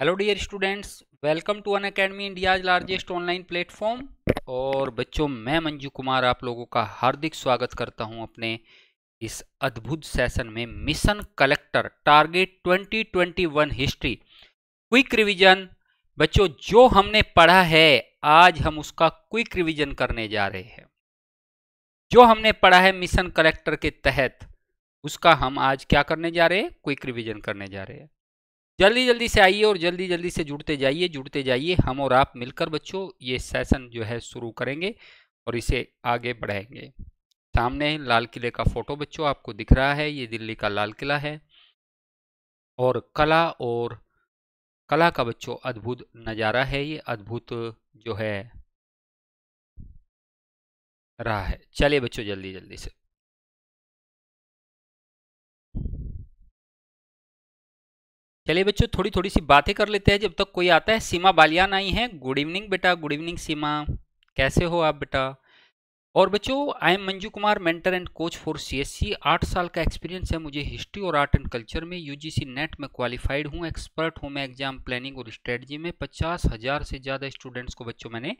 hello dear students welcome to Unacademy India's largest online platform और बच्चों मैं मंजू कुमार आप लोगों का हार्दिक स्वागत करता हूं अपने इस अद्भुत सेशन में mission collector target 2021 history quick revision बच्चों जो हमने पढ़ा है आज हम उसका क्विक रिवीजन करने जा रहे हैं जो हमने पढ़ा है मिशन कलेक्टर के तहत उसका हम आज क्या करने जा रहे हैं क्विक रिविजन करने जा रहे हैं जल्दी जल्दी से आइए और जल्दी जल्दी से जुड़ते जाइए जुड़ते जाइए हम और आप मिलकर बच्चों ये सेशन जो है शुरू करेंगे और इसे आगे बढ़ाएंगे सामने लाल किले का फोटो बच्चों आपको दिख रहा है ये दिल्ली का लाल किला है और कला और कला का बच्चों अद्भुत नज़ारा है ये अद्भुत जो है रहा है चलिए बच्चों जल्दी जल्दी से चलिए बच्चों थोड़ी थोड़ी सी बातें कर लेते हैं जब तक कोई आता है सीमा बालियान आई है गुड इवनिंग बेटा गुड इवनिंग सीमा कैसे हो आप बेटा और बच्चों I am Manju Kumar mentor and coach for CSC आठ साल का एक्सपीरियंस है मुझे हिस्ट्री और आर्ट एंड कल्चर में यूजीसी नेट में क्वालिफाइड हूँ एक्सपर्ट हूँ मैं एग्जाम प्लानिंग और स्ट्रेटजी में पचास हज़ार से ज़्यादा स्टूडेंट्स को बच्चों मैंने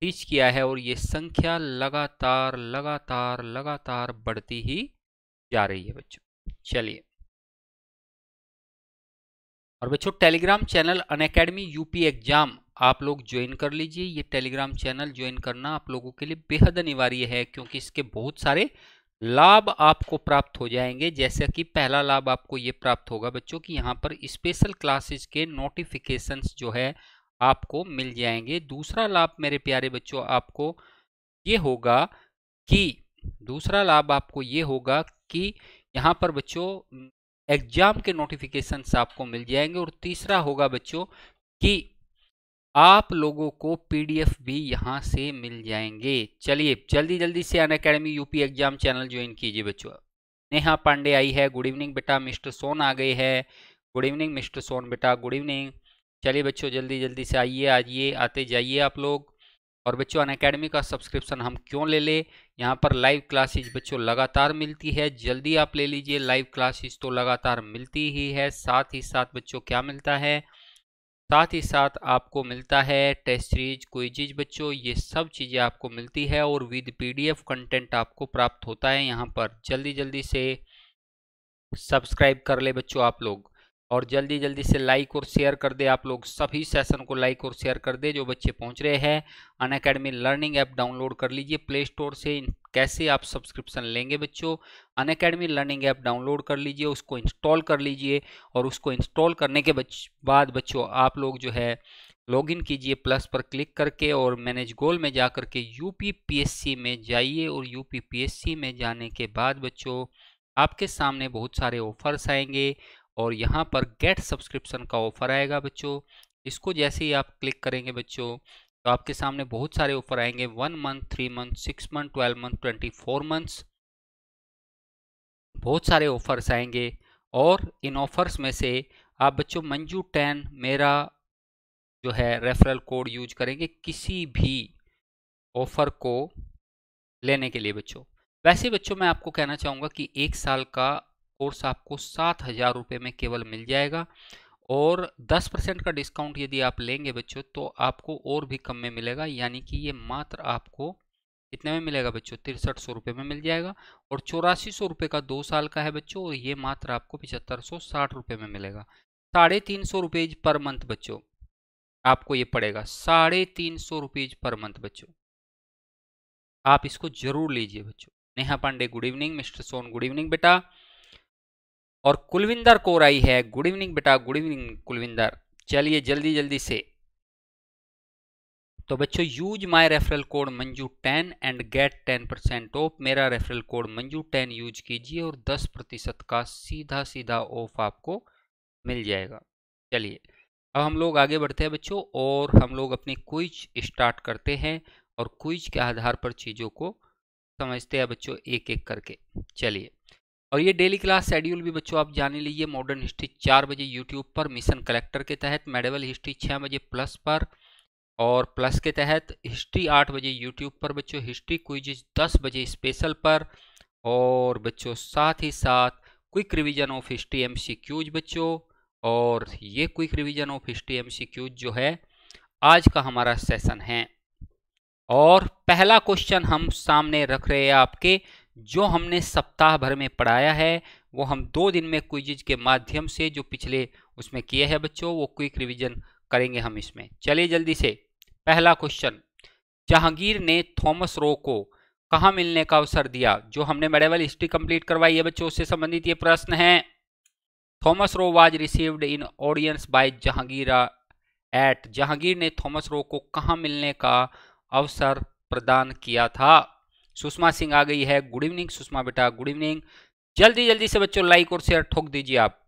टीच किया है और ये संख्या लगातार लगातार लगातार बढ़ती ही जा रही है बच्चों चलिए और बच्चों Telegram channel Unacademy UP exam आप लोग ज्वाइन कर लीजिए ये टेलीग्राम चैनल ज्वाइन करना आप लोगों के लिए बेहद अनिवार्य है क्योंकि इसके बहुत सारे लाभ आपको प्राप्त हो जाएंगे जैसे कि पहला लाभ आपको ये प्राप्त होगा बच्चों कि यहाँ पर स्पेशल क्लासेस के नोटिफिकेशंस जो है आपको मिल जाएंगे दूसरा लाभ मेरे प्यारे बच्चों आपको ये होगा कि दूसरा लाभ आपको ये होगा कि यहाँ पर बच्चों एग्जाम के नोटिफिकेशन आपको मिल जाएंगे और तीसरा होगा बच्चों कि आप लोगों को पीडीएफ भी यहाँ से मिल जाएंगे चलिए जल्दी जल्दी से Unacademy UP exam channel join कीजिए बच्चों नेहा पांडे आई है गुड इवनिंग बेटा मिस्टर सोन आ गए हैं गुड इवनिंग मिस्टर सोन बेटा गुड इवनिंग चलिए बच्चों जल्दी जल्दी से आइए आइए आते जाइए आप लोग और बच्चों अन अकेडमी का सब्सक्रिप्शन हम क्यों ले लें यहाँ पर लाइव क्लासेज बच्चों लगातार मिलती है जल्दी आप ले लीजिए लाइव क्लासेज तो लगातार मिलती ही है साथ ही साथ बच्चों क्या मिलता है साथ ही साथ आपको मिलता है टेस्ट सीरीज क्विजीज बच्चों ये सब चीज़ें आपको मिलती है और विद पीडीएफ कंटेंट आपको प्राप्त होता है यहाँ पर जल्दी जल्दी से सब्सक्राइब कर ले बच्चों आप लोग और जल्दी जल्दी से लाइक और शेयर कर दे आप लोग सभी सेशन को लाइक और शेयर कर दे जो बच्चे पहुंच रहे हैं Unacademy learning app download कर लीजिए प्ले स्टोर से कैसे आप सब्सक्रिप्शन लेंगे बच्चों Unacademy learning app download कर लीजिए उसको इंस्टॉल कर लीजिए और उसको इंस्टॉल करने के बच, बाद बच्चों आप लोग जो है लॉगिन कीजिए प्लस पर क्लिक करके और मैनेज गोल में जा करके सी में जाइए और सी में जाने के बाद बच्चों आपके सामने बहुत सारे ऑफर्स आएंगे और यहाँ पर गेट सब्सक्रिप्शन का ऑफर आएगा बच्चों इसको जैसे ही आप क्लिक करेंगे बच्चों तो आपके सामने बहुत सारे ऑफर आएंगे one month three month six month twelve month twenty four months बहुत सारे ऑफर्स आएंगे और इन ऑफर्स में से आप बच्चों मंजू टेन मेरा जो है रेफरल कोड यूज करेंगे किसी भी ऑफर को लेने के लिए बच्चों वैसे बच्चों मैं आपको कहना चाहूँगा कि एक साल का कोर्स आपको सात हज़ार रुपये में केवल मिल जाएगा और दस परसेंट का डिस्काउंट यदि आप लेंगे बच्चों तो आपको और भी कम में मिलेगा यानी कि ये मात्र आपको कितने में मिलेगा बच्चों तिरसठ सौ रुपये में मिल जाएगा और चौरासी सौ रुपये का दो साल का है बच्चों और ये मात्र आपको पिछहत्तर सौ साठ रुपये में मिलेगा साढ़े तीन सौ रुपये पर मंथ बच्चों आपको ये पड़ेगा साढ़े तीन सौ रुपये पर मंथ बच्चों आप इसको जरूर लीजिए बच्चों Neha Pandey good evening mister Son good evening बेटा और कुलविंदर कौर आई है गुड इवनिंग बेटा गुड इवनिंग कुलविंदर चलिए जल्दी जल्दी से तो बच्चों use my referral code Manju ten and get ten percent off मेरा referral code Manju ten use कीजिए और दस प्रतिशत का सीधा सीधा ऑफ आपको मिल जाएगा चलिए अब हम लोग आगे बढ़ते हैं बच्चों और हम लोग अपनी क्विज स्टार्ट करते हैं और क्विज के आधार पर चीज़ों को समझते हैं बच्चों एक एक करके चलिए और ये डेली क्लास शेड्यूल भी बच्चों आप जाने लीजिए मॉडर्न हिस्ट्री चार बजे यूट्यूब पर मिशन कलेक्टर के तहत मेडिवल हिस्ट्री छः बजे प्लस पर और प्लस के तहत हिस्ट्री आठ बजे यूट्यूब पर बच्चों हिस्ट्री क्विज दस बजे स्पेशल पर और बच्चों साथ ही साथ क्विक रिवीजन ऑफ हिस्ट्री एम बच्चों और ये क्विक रिवीजन ऑफ हिस्ट्री एम जो है आज का हमारा सेशन है और पहला क्वेश्चन हम सामने रख रहे हैं आपके जो हमने सप्ताह भर में पढ़ाया है वो हम दो दिन में क्विजिज के माध्यम से जो पिछले उसमें किए हैं बच्चों वो क्विक रिविजन करेंगे हम इसमें चलिए जल्दी से पहला क्वेश्चन जहांगीर ने थॉमस रो को कहाँ मिलने का अवसर दिया जो हमने मेडेवल हिस्ट्री कंप्लीट करवाई है बच्चों उससे संबंधित ये प्रश्न है Thomas Roe was received in audience by Jahangir at Jahangir ने थॉमस रो को कहाँ मिलने का अवसर प्रदान किया था सुषमा सिंह आ गई है गुड इवनिंग सुषमा बेटा गुड इवनिंग जल्दी जल्दी से बच्चों लाइक और शेयर ठोक दीजिए आप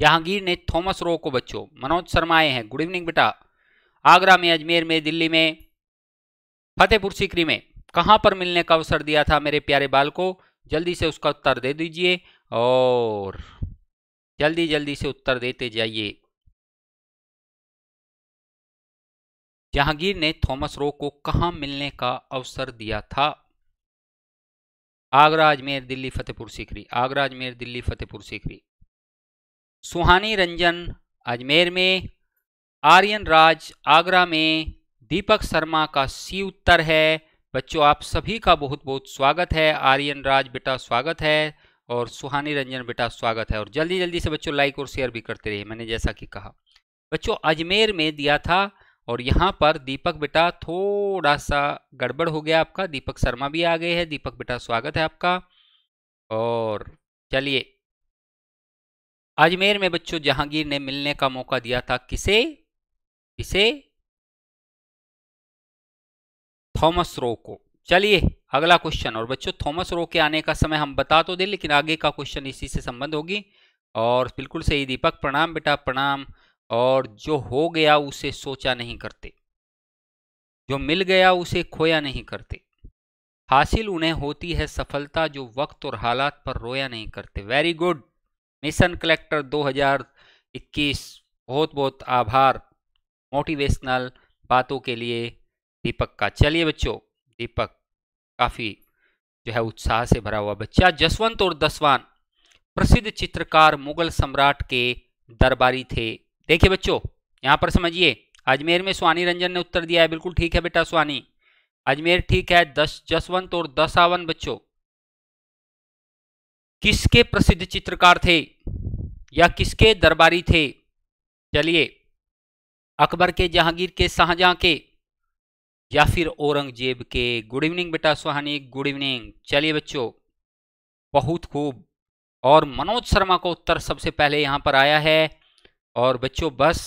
जहांगीर ने थॉमस रो को बच्चों मनोज शर्मा आए हैं गुड इवनिंग बेटा आगरा में अजमेर में दिल्ली में फतेहपुर सीकरी में कहाँ पर मिलने का अवसर दिया था मेरे प्यारे बाल को जल्दी से उसका उत्तर दे दीजिए और जल्दी जल्दी से उत्तर देते जाइए जहांगीर ने थॉमस रो को कहा मिलने का अवसर दिया था आगरा अजमेर दिल्ली फतेहपुर सीकरी आगरा अजमेर दिल्ली फतेहपुर सीकरी सुहानी रंजन अजमेर में आर्यन राज आगरा में दीपक शर्मा का सी उत्तर है बच्चों आप सभी का बहुत बहुत स्वागत है आर्यन राज बेटा स्वागत है और सुहानी रंजन बेटा स्वागत है और जल्दी जल्दी से बच्चों लाइक और शेयर भी करते रहिए मैंने जैसा कि कहा बच्चों अजमेर में दिया था और यहाँ पर दीपक बेटा थोड़ा सा गड़बड़ हो गया आपका दीपक शर्मा भी आ गए हैं दीपक बेटा स्वागत है आपका और चलिए अजमेर में बच्चों जहांगीर ने मिलने का मौका दिया था किसे किसे थॉमस रो को चलिए अगला क्वेश्चन और बच्चों थॉमस रो के आने का समय हम बता तो दें लेकिन आगे का क्वेश्चन इसी से संबंध होगी और बिल्कुल सही दीपक प्रणाम बेटा प्रणाम और जो हो गया उसे सोचा नहीं करते जो मिल गया उसे खोया नहीं करते हासिल उन्हें होती है सफलता जो वक्त और हालात पर रोया नहीं करते वेरी गुड मिशन कलेक्टर 2021 बहुत बहुत आभार मोटिवेशनल बातों के लिए दीपक का चलिए बच्चों दीपक काफ़ी जो है उत्साह से भरा हुआ बच्चा जसवंत और दसवान प्रसिद्ध चित्रकार मुगल सम्राट के दरबारी थे देखिए बच्चों यहाँ पर समझिए अजमेर में स्वानी रंजन ने उत्तर दिया है बिल्कुल ठीक है बेटा स्वानी अजमेर ठीक है दस जसवंत और दसावन बच्चों किसके प्रसिद्ध चित्रकार थे या किसके दरबारी थे चलिए अकबर के जहांगीर के शाहजहां के या फिर औरंगजेब के गुड इवनिंग बेटा सुहानी गुड इवनिंग चलिए बच्चों बहुत खूब और मनोज शर्मा का उत्तर सबसे पहले यहां पर आया है और बच्चों बस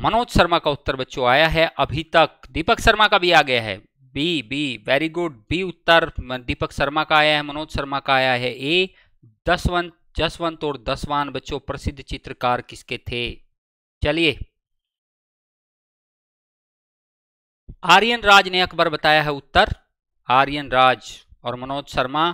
मनोज शर्मा का उत्तर बच्चों आया है अभी तक दीपक शर्मा का भी आ गया है B B very good B उत्तर दीपक शर्मा का आया है मनोज शर्मा का आया है ए दसवंत जसवंत और दसवान बच्चों प्रसिद्ध चित्रकार किसके थे चलिए आर्यन राज ने अकबर बताया है उत्तर आर्यन राज और मनोज शर्मा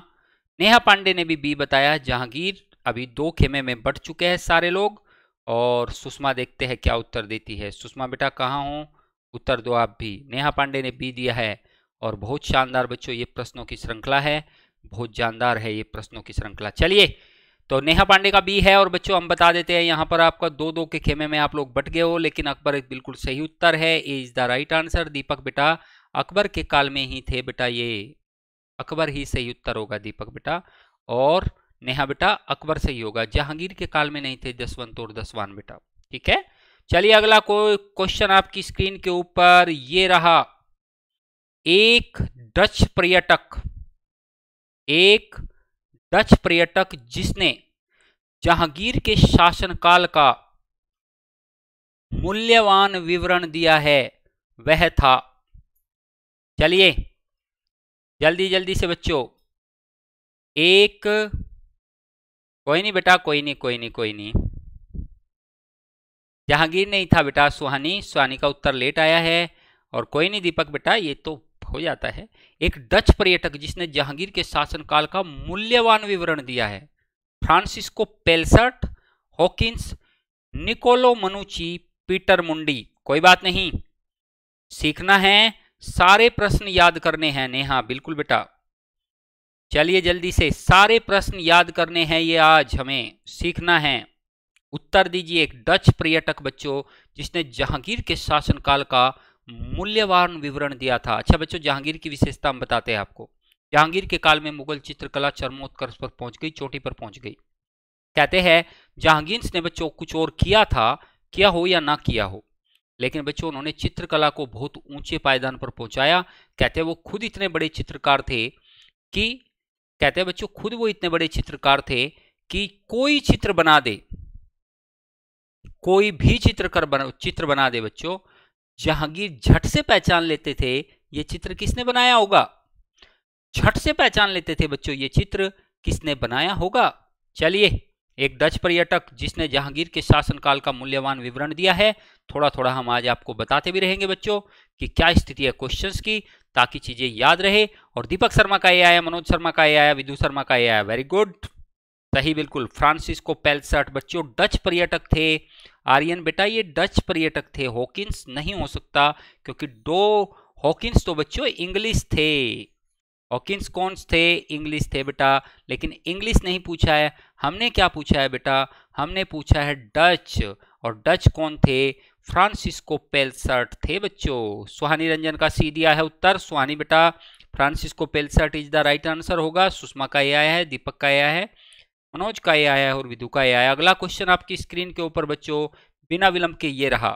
नेहा पांडे ने भी बी बताया जहांगीर अभी दो खेमे में बट चुके हैं सारे लोग और सुषमा देखते हैं क्या उत्तर देती है सुषमा बेटा कहाँ हूँ उत्तर दो आप भी नेहा पांडे ने बी दिया है और बहुत शानदार बच्चों ये प्रश्नों की श्रृंखला है बहुत जानदार है ये प्रश्नों की श्रृंखला चलिए तो नेहा पांडे का बी है और बच्चों हम बता देते हैं यहाँ पर आपका दो दो के खेमे में आप लोग बट गए हो लेकिन अकबर एक बिल्कुल सही उत्तर है A is the right answer Deepak बेटा अकबर के काल में ही थे बेटा ये अकबर ही सही उत्तर होगा दीपक बेटा और नेहा बेटा अकबर से ही होगा जहांगीर के काल में नहीं थे जसवंत और दसवान बेटा ठीक है चलिए अगला कोई क्वेश्चन आपकी स्क्रीन के ऊपर ये रहा एक डच पर्यटक एक डच पर्यटक जिसने जहांगीर के शासनकाल का मूल्यवान विवरण दिया है वह था चलिए जल्दी जल्दी से बच्चों एक कोई नहीं बेटा कोई नहीं कोई नहीं कोई नहीं जहांगीर नहीं था बेटा सुहानी सुहानी का उत्तर लेट आया है और कोई नहीं दीपक बेटा ये तो हो जाता है एक डच पर्यटक जिसने जहांगीर के शासनकाल का मूल्यवान विवरण दिया है Francisco Pelsaert Hawkins Niccolao Manucci Peter Mundy कोई बात नहीं सीखना है सारे प्रश्न याद करने हैं नेहा बिल्कुल बेटा चलिए जल्दी से सारे प्रश्न याद करने हैं ये आज हमें सीखना है उत्तर दीजिए एक डच पर्यटक बच्चों जिसने जहांगीर के शासनकाल का मूल्यवान विवरण दिया था अच्छा बच्चों जहांगीर की विशेषता हम बताते हैं आपको जहांगीर के काल में मुगल चित्रकला चरमोत्कर्ष पर पहुंच गई चोटी पर पहुंच गई कहते हैं जहांगीर ने बच्चों कुछ और किया था किया हो या ना किया हो लेकिन बच्चों उन्होंने चित्रकला को बहुत ऊंचे पायदान पर पहुंचाया कहते हैं वो खुद इतने बड़े चित्रकार थे कि कहते हैं बच्चों खुद वो इतने बड़े चित्रकार थे कि कोई चित्र बना दे कोई भी चित्रकार बना चित्र बना दे बच्चों जहांगीर झट से पहचान लेते थे ये चित्र किसने बनाया होगा झट से पहचान लेते थे बच्चों ये चित्र किसने बनाया होगा चलिए एक डच पर्यटक जिसने जहांगीर के शासनकाल का मूल्यवान विवरण दिया है थोड़ा थोड़ा हम आज आपको बताते भी रहेंगे बच्चों कि क्या स्थिति है क्वेश्चंस की ताकि चीजें याद रहे और दीपक शर्मा का ये आया मनोज शर्मा का ये आया विदु शर्मा का ये आया वेरी गुड सही बिल्कुल फ्रांसिस्को पेल्सर्ट बच्चों डच पर्यटक थे आर्यन बेटा ये डच पर्यटक थे हॉकिंस नहीं हो सकता क्योंकि दो हॉकिंस तो बच्चों इंग्लिश थे हॉकिंस कौन थे इंग्लिश थे बेटा लेकिन इंग्लिश नहीं पूछा है हमने क्या पूछा है बेटा हमने पूछा है डच और डच कौन थे फ्रांसिस्को पेलसर्ट थे बच्चों सुहानी रंजन का सी दिया है उत्तर सुहानी बेटा Francisco Pelsaert is the right answer होगा सुषमा का यह आया है दीपक का यह है मनोज का ये आया है और विधु का यह आया अगला क्वेश्चन आपकी स्क्रीन के ऊपर बच्चों बिना विलंब के ये रहा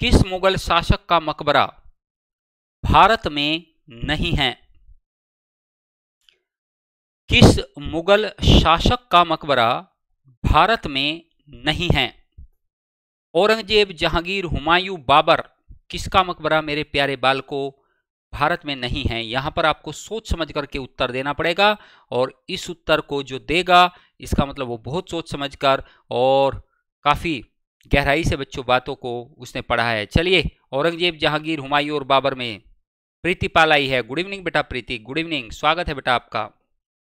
किस मुगल शासक का मकबरा भारत में नहीं है किस मुगल शासक का मकबरा भारत में नहीं है औरंगजेब जहांगीर हुमायूं बाबर किसका मकबरा मेरे प्यारे बाल को भारत में नहीं है यहाँ पर आपको सोच समझ करके उत्तर देना पड़ेगा और इस उत्तर को जो देगा इसका मतलब वो बहुत सोच समझ कर और काफ़ी गहराई से बच्चों बातों को उसने पढ़ा है चलिए औरंगजेब जहांगीर हुमायूं और बाबर में प्रीति पाल आई है गुड इवनिंग बेटा प्रीति गुड इवनिंग स्वागत है बेटा आपका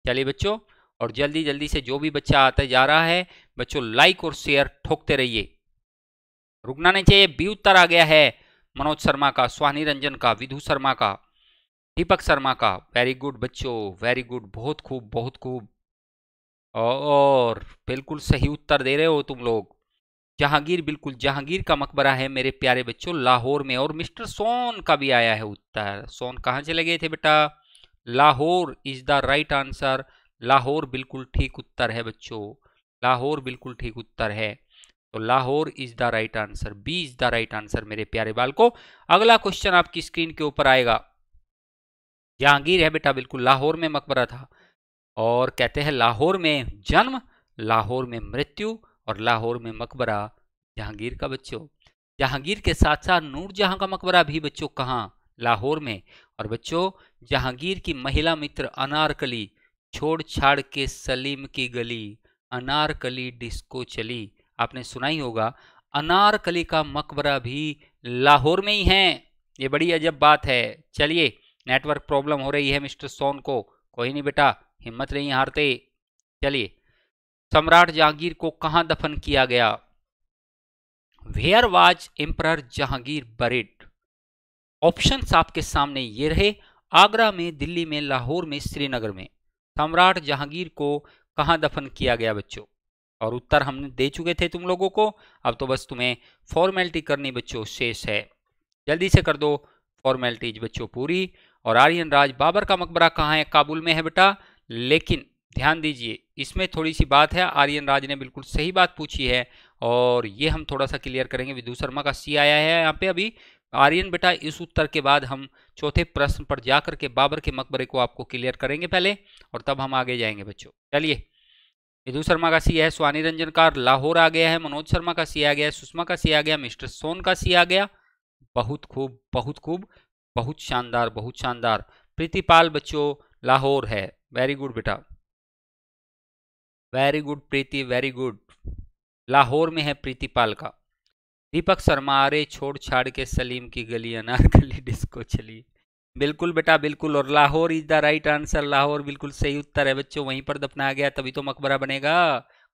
चलिए बच्चों और जल्दी जल्दी से जो भी बच्चा आता जा रहा है बच्चों लाइक और शेयर ठोकते रहिए रुकना नहीं चाहिए बी उत्तर आ गया है मनोज शर्मा का स्वानी रंजन का विधु शर्मा का दीपक शर्मा का वेरी गुड बच्चों वेरी गुड बहुत खूब बहुत खूब और बिल्कुल सही उत्तर दे रहे हो तुम लोग जहांगीर बिल्कुल जहांगीर का मकबरा है मेरे प्यारे बच्चों लाहौर में और मिस्टर सोन का भी आया है उत्तर सोन कहाँ चले गए थे बेटा Lahore is the right answer Lahore बिल्कुल ठीक उत्तर है बच्चों लाहौर बिल्कुल ठीक उत्तर है तो Lahore is the right answer B is the right answer मेरे प्यारे बाल को अगला क्वेश्चन आपकी स्क्रीन के ऊपर आएगा जहांगीर है बेटा बिल्कुल लाहौर में मकबरा था और कहते हैं लाहौर में जन्म लाहौर में मृत्यु और लाहौर में मकबरा जहांगीर का बच्चों जहांगीर के साथ साथ नूर जहां का मकबरा भी बच्चों कहाँ लाहौर में और बच्चों जहांगीर की महिला मित्र अनारकली छोड़ छाड़ के सलीम की गली अनारकली डिस्को चली आपने सुना ही होगा अनारकली का मकबरा भी लाहौर में ही है ये बड़ी अजब बात है चलिए नेटवर्क प्रॉब्लम हो रही है मिस्टर सोन को कोई नहीं बेटा हिम्मत नहीं हारते चलिए सम्राट जहांगीर को कहाँ दफन किया गया where was emperor Jahangir buried option आपके सामने ये रहे आगरा में दिल्ली में लाहौर में श्रीनगर में सम्राट जहांगीर को कहाँ दफन किया गया बच्चों और उत्तर हमने दे चुके थे तुम लोगों को अब तो बस तुम्हें फॉर्मेलिटी करनी बच्चों शेष है जल्दी से कर दो फॉर्मेलिटीज बच्चों पूरी और आर्यन राज बाबर का मकबरा कहाँ है काबुल में है बेटा लेकिन ध्यान दीजिए इसमें थोड़ी सी बात है आर्यन राज ने बिल्कुल सही बात पूछी है और ये हम थोड़ा सा क्लियर करेंगे विदु शर्मा का सी आया है यहाँ पे अभी आर्यन बेटा इस उत्तर के बाद हम चौथे प्रश्न पर जाकर के बाबर के मकबरे को आपको क्लियर करेंगे पहले और तब हम आगे जाएंगे बच्चों चलिए यदु शर्मा का सी है स्वानी रंजन का लाहौर आ गया है मनोज शर्मा का सी आ गया है सुषमा का सी आ गया मिस्टर सोन का सी आ गया बहुत खूब बहुत खूब बहुत शानदार बहुत शानदार प्रीतिपाल बच्चों लाहौर है वेरी गुड बेटा very good Preeti very good Lahore में है प्रीतिपाल का दीपक शर्मा अरे छोड़ छाड़ के सलीम की गली अनार गली डिस्को चली बिल्कुल बेटा बिल्कुल और Lahore is the right answer Lahore बिल्कुल सही उत्तर है बच्चों वहीं पर दफनाया गया तभी तो मकबरा बनेगा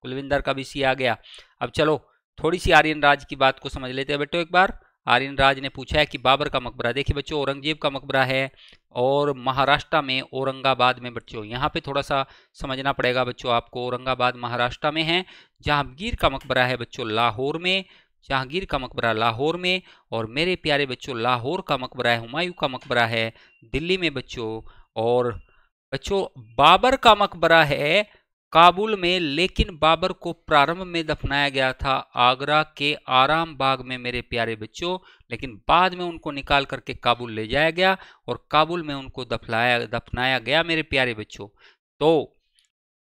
कुलविंदर का भी सी आ गया अब चलो थोड़ी सी आर्यन राज की बात को समझ लेते हैं बेटो एक बार आर्यन राज ने पूछा है कि बाबर का मकबरा देखिए बच्चों औरंगजेब का मकबरा है और महाराष्ट्र में औरंगाबाद में बच्चों यहाँ पे थोड़ा सा समझना पड़ेगा बच्चों आपको औरंगाबाद महाराष्ट्र में है जहांगीर का मकबरा है बच्चों लाहौर में जहांगीर का मकबरा लाहौर में और मेरे प्यारे बच्चों लाहौर का मकबरा है हुमायूं का मकबरा है दिल्ली में बच्चों और बच्चों बाबर का मकबरा है काबुल में लेकिन बाबर को प्रारंभ में दफनाया गया था आगरा के आराम बाग में मेरे प्यारे बच्चों लेकिन बाद में उनको निकाल करके काबुल ले जाया गया और काबुल में उनको दफलाया दफनाया गया मेरे प्यारे बच्चों तो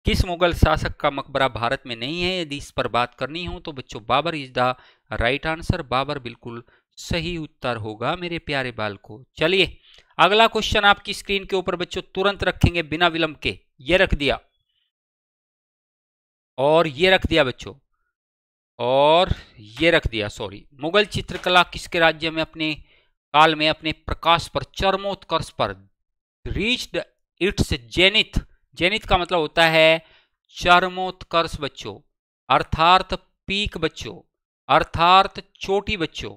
किस मुगल शासक का मकबरा भारत में नहीं है यदि इस पर बात करनी हो तो बच्चों Babur is the right answer Babur बिल्कुल सही उत्तर होगा मेरे प्यारे बाल को चलिए अगला क्वेश्चन आपकी स्क्रीन के ऊपर बच्चों तुरंत रखेंगे बिना विलंब के ये रख दिया और ये रख दिया बच्चों और ये रख दिया सॉरी मुगल चित्रकला किसके राज्य में अपने काल में अपने प्रकाश पर चरमोत्कर्ष पर रीच्ड इट्स जेनिथ जेनिथ का मतलब होता है चरमोत्कर्ष बच्चों अर्थात पीक बच्चों अर्थार्थ छोटी बच्चों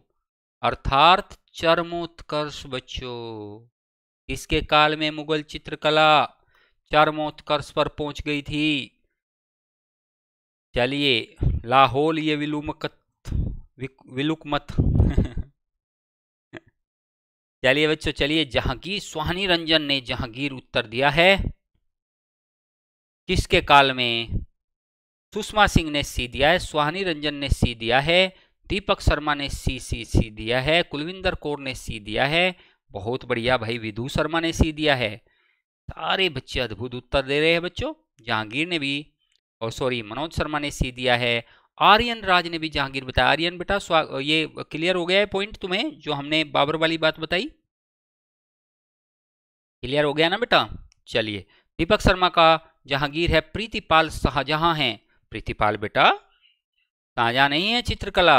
अर्थार्थ चरमोत्कर्ष बच्चों इसके काल में मुगल चित्रकला चरमोत्कर्ष पर पहुंच गई थी चलिए लाहौल ये विलुमकत विलुकमत चलिए बच्चों चलिए जहांगीर सुहानी रंजन ने जहांगीर उत्तर दिया है किसके काल में सुषमा सिंह ने सी दिया है सुहानी रंजन ने सी दिया है दीपक शर्मा ने सी सी सी दिया है कुलविंदर कौर ने सी दिया है बहुत बढ़िया भाई विधु शर्मा ने सी दिया है सारे बच्चे अद्भुत उत्तर दे रहे हैं बच्चों जहांगीर ने भी और सॉरी मनोज शर्मा ने सी दिया है आर्यन राज ने भी जहांगीर बताया आर्यन बेटा ये क्लियर हो गया है पॉइंट तुम्हें जो हमने बाबर वाली बात बताई क्लियर हो गया ना बेटा चलिए दीपक शर्मा का जहांगीर है प्रीतिपाल शाहजहां हैं प्रीतिपाल बेटा ताजा नहीं है चित्रकला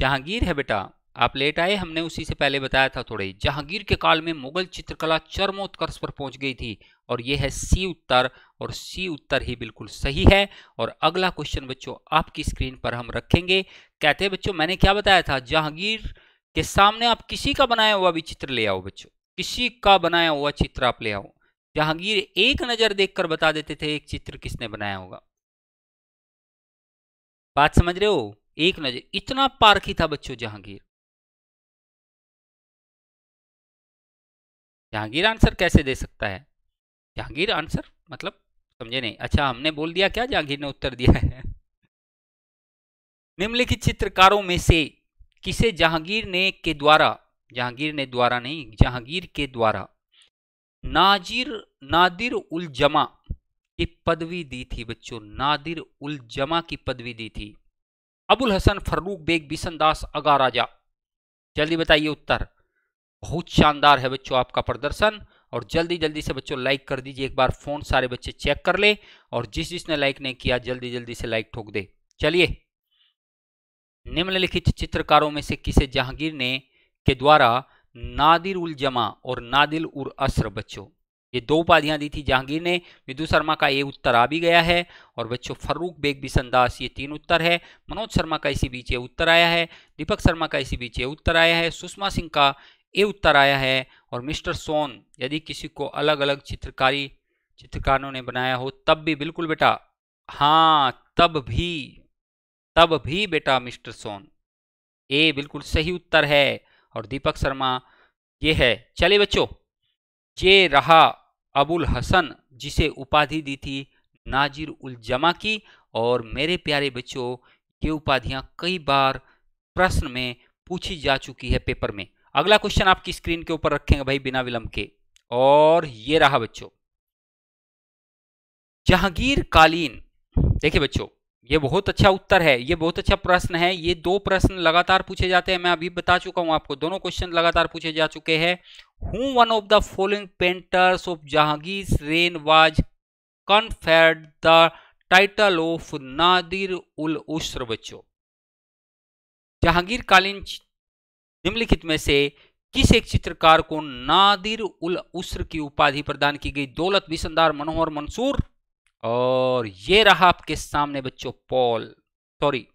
जहांगीर है बेटा आप लेट आए हमने उसी से पहले बताया था थोड़े जहांगीर के काल में मुगल चित्रकला चरमोत्कर्ष पर पहुंच गई थी और यह है सी उत्तर और सी उत्तर ही बिल्कुल सही है और अगला क्वेश्चन बच्चों आपकी स्क्रीन पर हम रखेंगे कहते हैं बच्चों मैंने क्या बताया था जहांगीर के सामने आप किसी का बनाया हुआ भी चित्र ले आओ बच्चों किसी का बनाया हुआ चित्र आप ले आओ जहांगीर एक नज़र देखकर बता देते थे एक चित्र किसने बनाया होगा बात समझ रहे हो एक नजर इतना पारखी था बच्चों जहांगीर जहांगीर आंसर कैसे दे सकता है जहांगीर आंसर मतलब समझे नहीं अच्छा हमने बोल दिया क्या जहांगीर ने उत्तर दिया है निम्नलिखित चित्रकारों में से किसे जहांगीर ने के द्वारा जहांगीर ने द्वारा नहीं जहांगीर के द्वारा नाजिर नादिर उल जमा की पदवी दी थी बच्चों नादिर उल जमा की पदवी दी थी अबुल हसन फर्रूक बेग बिसनदास अगा राजा जल्दी बताइए उत्तर बहुत शानदार है बच्चों आपका प्रदर्शन और जल्दी जल्दी से बच्चों लाइक कर दीजिए एक बार फोन सारे बच्चे चेक कर ले और जिस जिसने लाइक नहीं किया जल्दी जल्दी से लाइक ठोक दे चलिए निम्नलिखित चित्रकारों में से किसे जहांगीर ने के द्वारा नादिर उल जमा और नादिल उर असर बच्चों ये दो उपाधियां दी थी जहांगीर ने विदु शर्मा का ये उत्तर आ भी गया है और बच्चों फर्रूख बेग बिसनदास ये तीन उत्तर है मनोज शर्मा का इसी बीच ये उत्तर आया है दीपक शर्मा का इसी बीच ये उत्तर आया है सुषमा सिंह का ये उत्तर आया है और मिस्टर सोन यदि किसी को अलग अलग चित्रकारी चित्रकारों ने बनाया हो तब भी बिल्कुल बेटा हाँ तब भी तब भी बेटा मिस्टर सोन ये बिल्कुल सही उत्तर है और दीपक शर्मा ये है चलिए बच्चों ये रहा अबुल हसन जिसे उपाधि दी थी नाजिर उल जमा की और मेरे प्यारे बच्चों ये उपाधियां कई बार प्रश्न में पूछी जा चुकी है पेपर में अगला क्वेश्चन आपकी स्क्रीन के ऊपर रखेंगे भाई बिना विलंब के और ये रहा बच्चों जहांगीर कालीन देखिए बच्चों ये बहुत अच्छा उत्तर है ये बहुत अच्छा प्रश्न है ये दो प्रश्न लगातार पूछे जाते हैं मैं अभी बता चुका हूं आपको दोनों क्वेश्चन लगातार पूछे जा चुके हैं whom one of the following painters of Jahangir reign was conferred the title of Nadir ul Asr बच्चो जहांगीर कालीन निम्नलिखित में से किस एक चित्रकार को नादिर उल उश्र की उपाधि प्रदान की गई दौलत विसंदार मनोहर मंसूर और ये रहा आपके सामने बच्चों पॉल सॉरी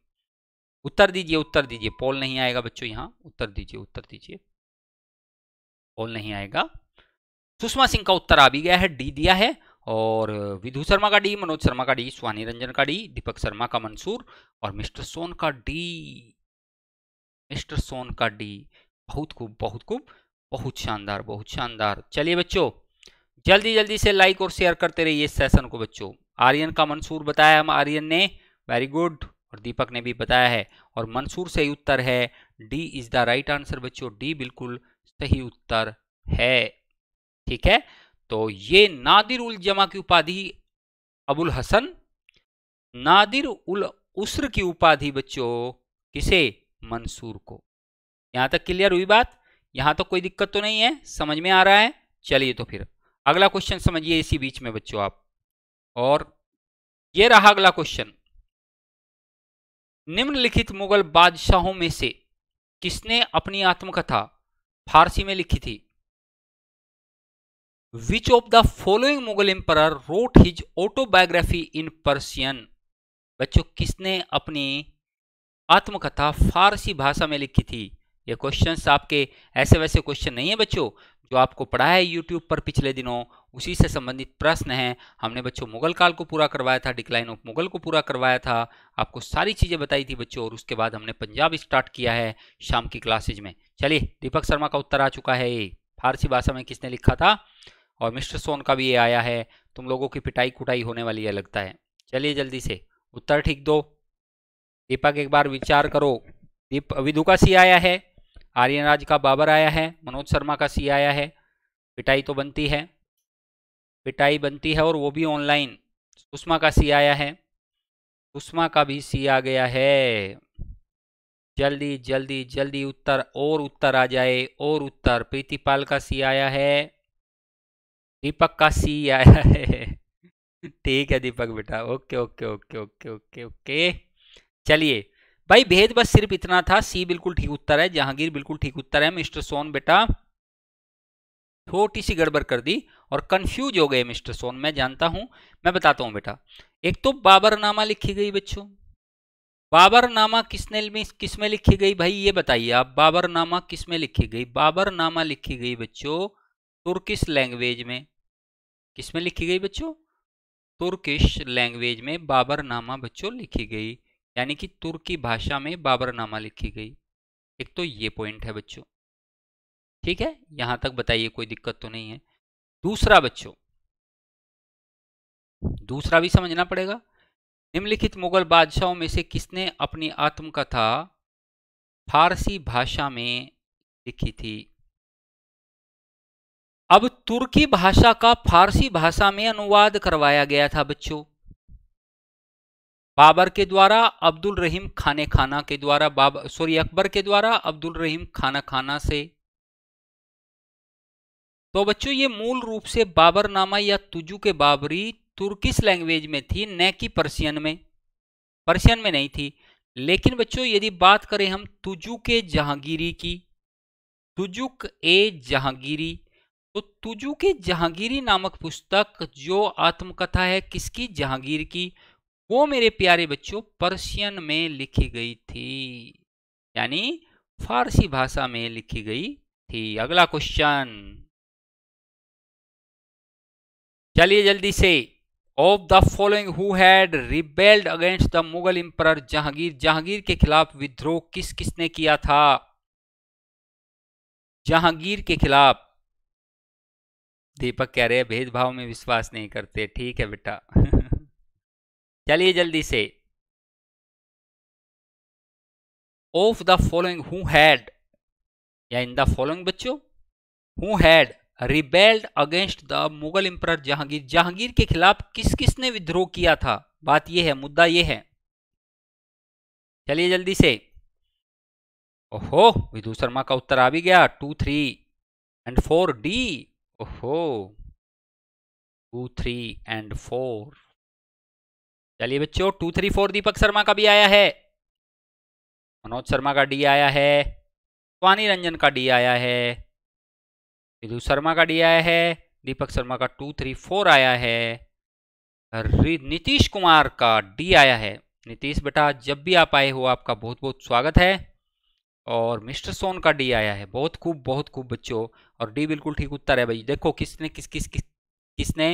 उत्तर दीजिए उत्तर दीजिए पॉल नहीं आएगा बच्चों यहां उत्तर दीजिए उत्तर दीजिए ऑल नहीं आएगा सुषमा सिंह का उत्तर आ भी गया है डी दिया है और विधु शर्मा का डी मनोज शर्मा का डी स्वानी रंजन का डी दीपक शर्मा का मंसूर और मिस्टर सोन का डी मिस्टर सोन का डी बहुत खूब बहुत खूब बहुत शानदार बहुत शानदार चलिए बच्चों जल्दी जल्दी से लाइक और शेयर करते रहिए इस सेशन को बच्चों आर्यन का मंसूर बताया हम आर्यन ने वेरी गुड और दीपक ने भी बताया है और मंसूर से उत्तर है D is the right answer बच्चों डी बिल्कुल सही उत्तर है ठीक है तो ये नादिर उल जमा की उपाधि अबुल हसन नादिर उल उसर की उपाधि बच्चों किसे मंसूर को यहां तक क्लियर हुई बात यहां तो कोई दिक्कत तो नहीं है समझ में आ रहा है चलिए तो फिर अगला क्वेश्चन समझिए इसी बीच में बच्चों आप और ये रहा अगला क्वेश्चन निम्नलिखित मुगल बादशाहों में से किसने अपनी आत्मकथा फारसी में लिखी थी which of the following Mughal emperor wrote his autobiography in Persian बच्चों किसने अपनी आत्मकथा फारसी भाषा में लिखी थी ये क्वेश्चंस आपके ऐसे वैसे क्वेश्चन नहीं है बच्चों जो आपको पढ़ा है यूट्यूब पर पिछले दिनों उसी से संबंधित प्रश्न हैं हमने बच्चों मुगल काल को पूरा करवाया था डिक्लाइन ऑफ मुगल को पूरा करवाया था आपको सारी चीज़ें बताई थी बच्चों और उसके बाद हमने पंजाब स्टार्ट किया है शाम की क्लासेज में चलिए दीपक शर्मा का उत्तर आ चुका है फारसी भाषा में किसने लिखा था और मिस्टर सोन का भी ये आया है तुम लोगों की पिटाई कुटाई होने वाली है लगता है चलिए जल्दी से उत्तर ठीक दो दीपक एक बार विचार करो दीप विदुका सी आया है आर्यनराज का बाबर आया है मनोज शर्मा का सी आया है पिटाई तो बनती है पिटाई बनती है और वो भी ऑनलाइन सुषमा का सी आया है सुषमा का भी सी आ गया है जल्दी जल्दी जल्दी उत्तर और उत्तर आ जाए और उत्तर प्रीतिपाल का सी आया है दीपक का सी आया है ठीक है दीपक बेटा okay okay okay okay okay okay चलिए भाई भेद बस सिर्फ इतना था सी बिल्कुल ठीक उत्तर है जहांगीर बिल्कुल ठीक उत्तर है मिस्टर सोन बेटा छोटी सी गड़बड़ कर दी और कंफ्यूज हो गए मिस्टर सोन मैं जानता हूं मैं बताता हूं बेटा एक तो बाबरनामा लिखी गई बच्चों बाबरनामा किसने किस में लिखी गई भाई ये बताइए आप बाबरनामा किस में लिखी गई बाबरनामा लिखी गई बच्चों तुर्किश लैंग्वेज में किस में लिखी गई बच्चों तुर्किश लैंग्वेज में बाबरनामा बच्चों लिखी गई यानी कि तुर्की भाषा में बाबरनामा लिखी गई एक तो ये पॉइंट है बच्चों ठीक है यहां तक बताइए कोई दिक्कत तो नहीं है दूसरा बच्चों दूसरा भी समझना पड़ेगा निम्नलिखित मुगल बादशाहों में से किसने अपनी आत्मकथा फारसी भाषा में लिखी थी अब तुर्की भाषा का फारसी भाषा में अनुवाद करवाया गया था बच्चों बाबर के द्वारा अब्दुल रहीम खाने खाना के द्वारा बाबर सॉरी अकबर के द्वारा अब्दुल रहीम खाना खाना से तो बच्चों ये मूल रूप से बाबरनामा या तुजू के बाबरी तुर्किस लैंग्वेज में थी न कि पर्शियन में पर्शियन में नहीं थी लेकिन बच्चों यदि बात करें हम तुजू के जहांगीरी की तुजुक ए जहांगीरी तो तुजू के जहांगीरी नामक पुस्तक जो आत्मकथा है किसकी जहांगीर की वो मेरे प्यारे बच्चों पर्शियन में लिखी गई थी यानी फारसी भाषा में लिखी गई थी अगला क्वेश्चन चलिए जल्दी से of the following who had rebelled against the Mughal emperor Jahangir Jahangir के खिलाफ विद्रोह किस किसने किया था जहांगीर के खिलाफ दीपक कह रहे हैं भेदभाव में विश्वास नहीं करते ठीक है बेटा चलिए जल्दी से of the following who had या इन द फॉलोइंग बच्चों who had rebelled against the Mughal emperor Jahangir Jahangir के खिलाफ किस किस ने विद्रोह किया था बात यह है मुद्दा यह है चलिए जल्दी से ओहो विधु शर्मा का उत्तर आ भी गया two three and four D ओहो टू थ्री एंड फोर चलिए बच्चों two three four Deepak Sharma का भी आया है मनोज शर्मा का डी आया है स्वानी रंजन का डी आया है ऋजु शर्मा का डी आया है दीपक शर्मा का टू थ्री फोर आया है नीतीश कुमार का डी आया है नीतीश बेटा जब भी आप आए हो आपका बहुत बहुत स्वागत है और मिस्टर सोन का डी आया है बहुत खूब बहुत खूब बच्चों और डी बिल्कुल ठीक उत्तर है भाई देखो किसने किस किस किस किसने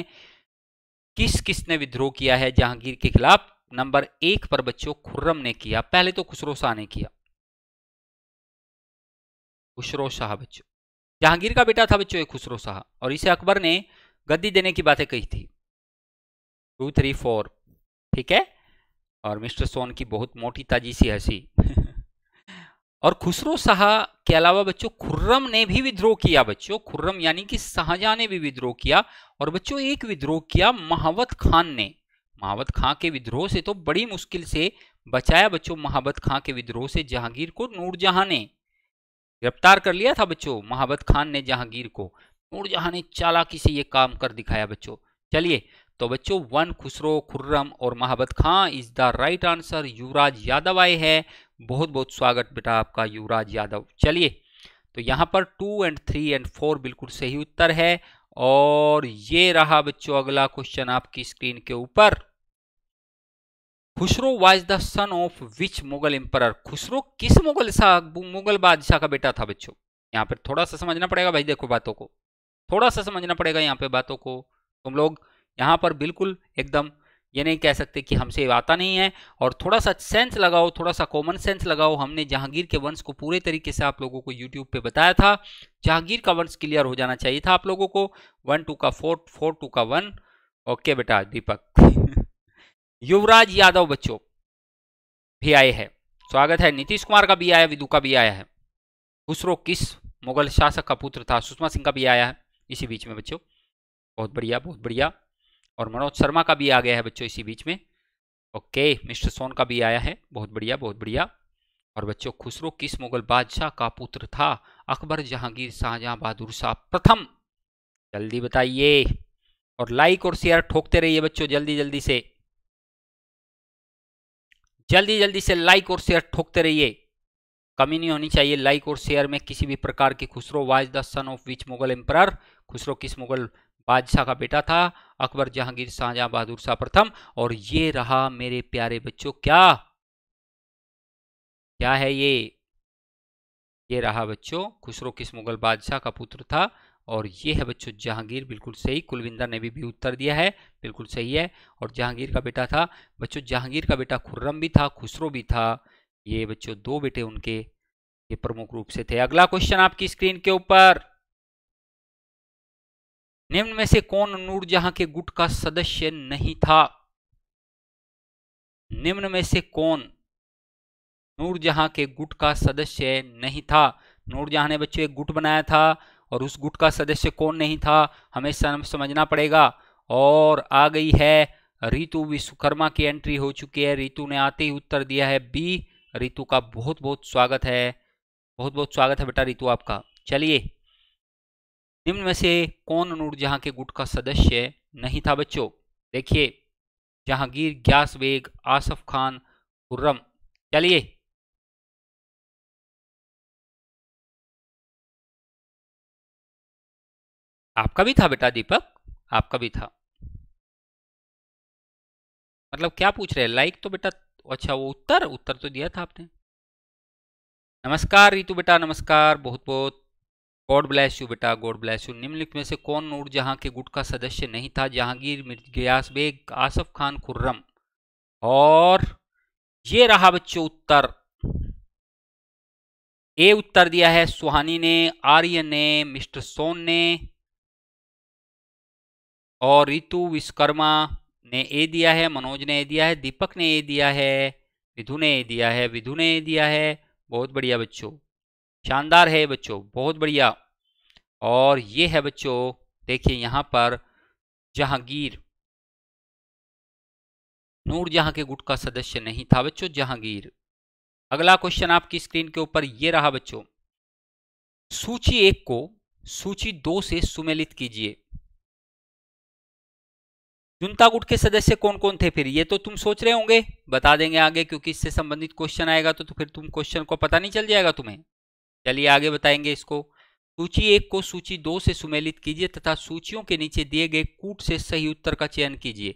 किस किसने विद्रोह किया है जहांगीर के खिलाफ नंबर एक पर बच्चों खुर्रम ने किया पहले तो खुसरो शाह ने किया खुसरो शाह बच्चों जहांगीर का बेटा था बच्चों एक खुसरो शाह और इसे अकबर ने गद्दी देने की बातें कही थी टू थ्री फोर ठीक है और मिस्टर सोन की बहुत मोटी ताजी सी हंसी और खुसरो शाह के अलावा बच्चों खुर्रम ने भी विद्रोह किया बच्चों खुर्रम यानी कि शाहजहां ने भी विद्रोह किया और बच्चों एक विद्रोह किया महावत खान ने महावत खां के विद्रोह से तो बड़ी मुश्किल से बचाया बच्चों महावत खां के विद्रोह से जहांगीर को नूरजहां ने गिरफ्तार कर लिया था बच्चों महावत खान ने जहांगीर को नूरजहां ने चालाकी से ये काम कर दिखाया बच्चों चलिए तो बच्चों वन खुसरो खुर्रम और Mahabat Khan is the right answer Yuvraj Yadav आए है बहुत बहुत स्वागत बेटा आपका युवराज यादव चलिए तो यहाँ पर two and three and four बिल्कुल सही उत्तर है और ये रहा बच्चों अगला क्वेश्चन आपकी स्क्रीन के ऊपर Khusrau was the son of which Mughal emperor Khusrau किस मुगल मुगल बादशाह का बेटा था बच्चों यहाँ पर थोड़ा सा समझना पड़ेगा भाई देखो बातों को थोड़ा सा समझना पड़ेगा यहाँ पे बातों को तुम लोग यहाँ पर बिल्कुल एकदम ये नहीं कह सकते कि हमसे आता नहीं है और थोड़ा सा सेंस लगाओ थोड़ा सा कॉमन सेंस लगाओ हमने जहांगीर के वंश को पूरे तरीके से आप लोगों को यूट्यूब पे बताया था जहांगीर का वंश क्लियर हो जाना चाहिए था आप लोगों को वन टू का फोर फोर टू का वन ओके बेटा दीपक युवराज यादव बच्चों भी आए हैं स्वागत है नीतीश कुमार का भी आया विदु का भी आया है खुसरो किस मुगल शासक का पुत्र था सुषमा सिंह का भी आया है इसी बीच में बच्चों बहुत बढ़िया बहुत बढ़िया और मनोज शर्मा का भी आ गया है बच्चों इसी बीच में ओके मिस्टर सोन का भी आया है बहुत बढ़िया बहुत बढ़िया और बच्चों खुसरो किस मुगल बादशाह का पुत्र था अकबर जहांगीर शाहजहां बहादुर शाह प्रथम जल्दी बताइए और लाइक और शेयर ठोकते रहिए बच्चों जल्दी जल्दी से जल्दी जल्दी से लाइक और शेयर ठोकते रहिए कमी नहीं होनी चाहिए लाइक और शेयर में किसी भी प्रकार की Khusrau was the son of which Mughal emperor Khusrau किस मुगल बादशाह का बेटा था अकबर जहांगीर शाहजहां बहादुर शाह प्रथम और ये रहा मेरे प्यारे बच्चों क्या क्या है ये ये रहा बच्चों खुसरो किस मुगल बादशाह का पुत्र था और ये है बच्चों जहांगीर बिल्कुल सही कुलविंदर ने भी, भी उत्तर दिया है बिल्कुल सही है और जहांगीर का बेटा था बच्चों जहांगीर का बेटा खुर्रम भी था खुसरो भी था ये बच्चों दो बेटे उनके ये प्रमुख रूप से थे अगला क्वेश्चन आपकी स्क्रीन के ऊपर निम्न में से कौन नूरजहां के गुट का सदस्य नहीं था निम्न में से कौन नूरजहां के गुट का सदस्य नहीं था नूरजहां ने बच्चों एक गुट बनाया था और उस गुट का सदस्य कौन नहीं था हमें समझना पड़ेगा और आ गई है रितु विश्वकर्मा की एंट्री हो चुकी है रितु ने आते ही उत्तर दिया है बी रितु का बहुत बहुत स्वागत है बहुत बहुत स्वागत है बेटा रितु आपका चलिए निम्न में से कौन जहां के गुट का सदस्य नहीं था बच्चों देखिए जहांगीर ग्यास बेग आसफ खान खुर्रम चलिए आपका भी था बेटा दीपक आपका भी था मतलब क्या पूछ रहे हैं लाइक तो बेटा अच्छा वो उत्तर उत्तर तो दिया था आपने नमस्कार रितु बेटा नमस्कार बहुत बहुत गॉड ब्लैस यू बेटा गॉड ब्लैस यू निम्नलिखित में से कौन नूर जहां के गुट का सदस्य नहीं था जहांगीर गयास बेग आसफ खान खुर्रम और ये रहा बच्चों उत्तर ए उत्तर दिया है सुहानी ने आर्य ने मिस्टर सोन ने और रितु विश्वकर्मा ने ए दिया है मनोज ने ए दिया है दीपक ने ए दिया है विधु ने ए दिया है विधु ने ए दिया है बहुत बढ़िया बच्चों शानदार है बच्चों बहुत बढ़िया और ये है बच्चों देखिए यहाँ पर जहांगीर नूर जहां के गुट का सदस्य नहीं था बच्चों जहांगीर अगला क्वेश्चन आपकी स्क्रीन के ऊपर ये रहा बच्चों सूची एक को सूची दो से सुमेलित कीजिए जुनता गुट के सदस्य कौन कौन थे फिर ये तो तुम सोच रहे होंगे बता देंगे आगे क्योंकि इससे संबंधित क्वेश्चन आएगा तो, तो फिर तुम क्वेश्चन को पता नहीं चल जाएगा तुम्हें चलिए आगे बताएंगे इसको सूची एक को सूची दो से सुमेलित कीजिए तथा सूचियों के नीचे दिए गए कूट से सही उत्तर का चयन कीजिए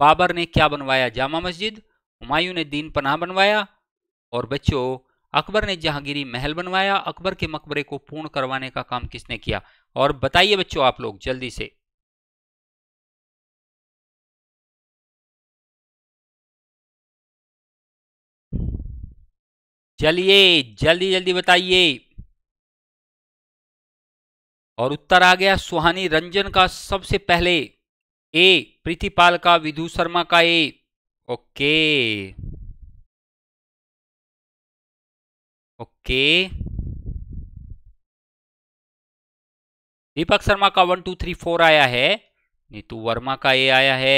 बाबर ने क्या बनवाया जामा मस्जिद हुमायूं ने दीन पनाह बनवाया और बच्चों अकबर ने जहांगीरी महल बनवाया अकबर के मकबरे को पूर्ण करवाने का काम किसने किया और बताइए बच्चों आप लोग जल्दी से चलिए जल्दी जल्दी बताइए और उत्तर आ गया सुहानी रंजन का सबसे पहले ए प्रीतिपाल का विधु शर्मा का A okay okay Deepak Sharma का वन टू थ्री फोर आया है नीतू वर्मा का ए आया है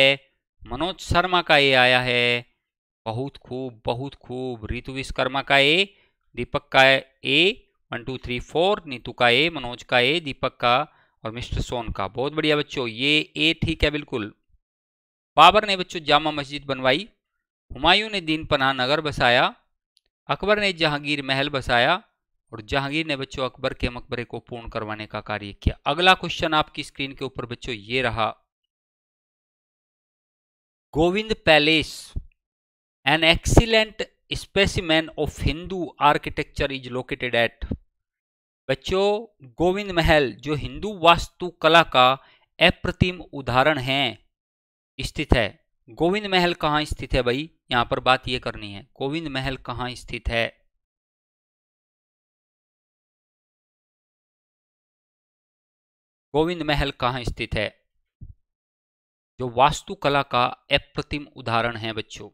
मनोज शर्मा का ए आया है बहुत खूब बहुत खूब ऋतु विश्वकर्मा का ए दीपक का A one two three four Neetu का ए मनोज का ए दीपक का और मिस्टर सोन का बहुत बढ़िया बच्चों ये ए ठीक है बिल्कुल बाबर ने बच्चों जामा मस्जिद बनवाई हुमायूं ने दीन नगर बसाया अकबर ने जहांगीर महल बसाया और जहांगीर ने बच्चों अकबर के मकबरे को पूर्ण करवाने का कार्य किया अगला क्वेश्चन आपकी स्क्रीन के ऊपर बच्चों ये रहा Govind Palace an excellent specimen of Hindu architecture is located at बच्चो गोविंद महल जो हिंदू वास्तुकला का अप्रतिम उदाहरण है स्थित है गोविंद महल कहाँ स्थित है भाई यहाँ पर बात ये करनी है गोविंद महल कहाँ स्थित है गोविंद महल कहाँ स्थित है जो वास्तुकला का अप्रतिम उदाहरण है बच्चों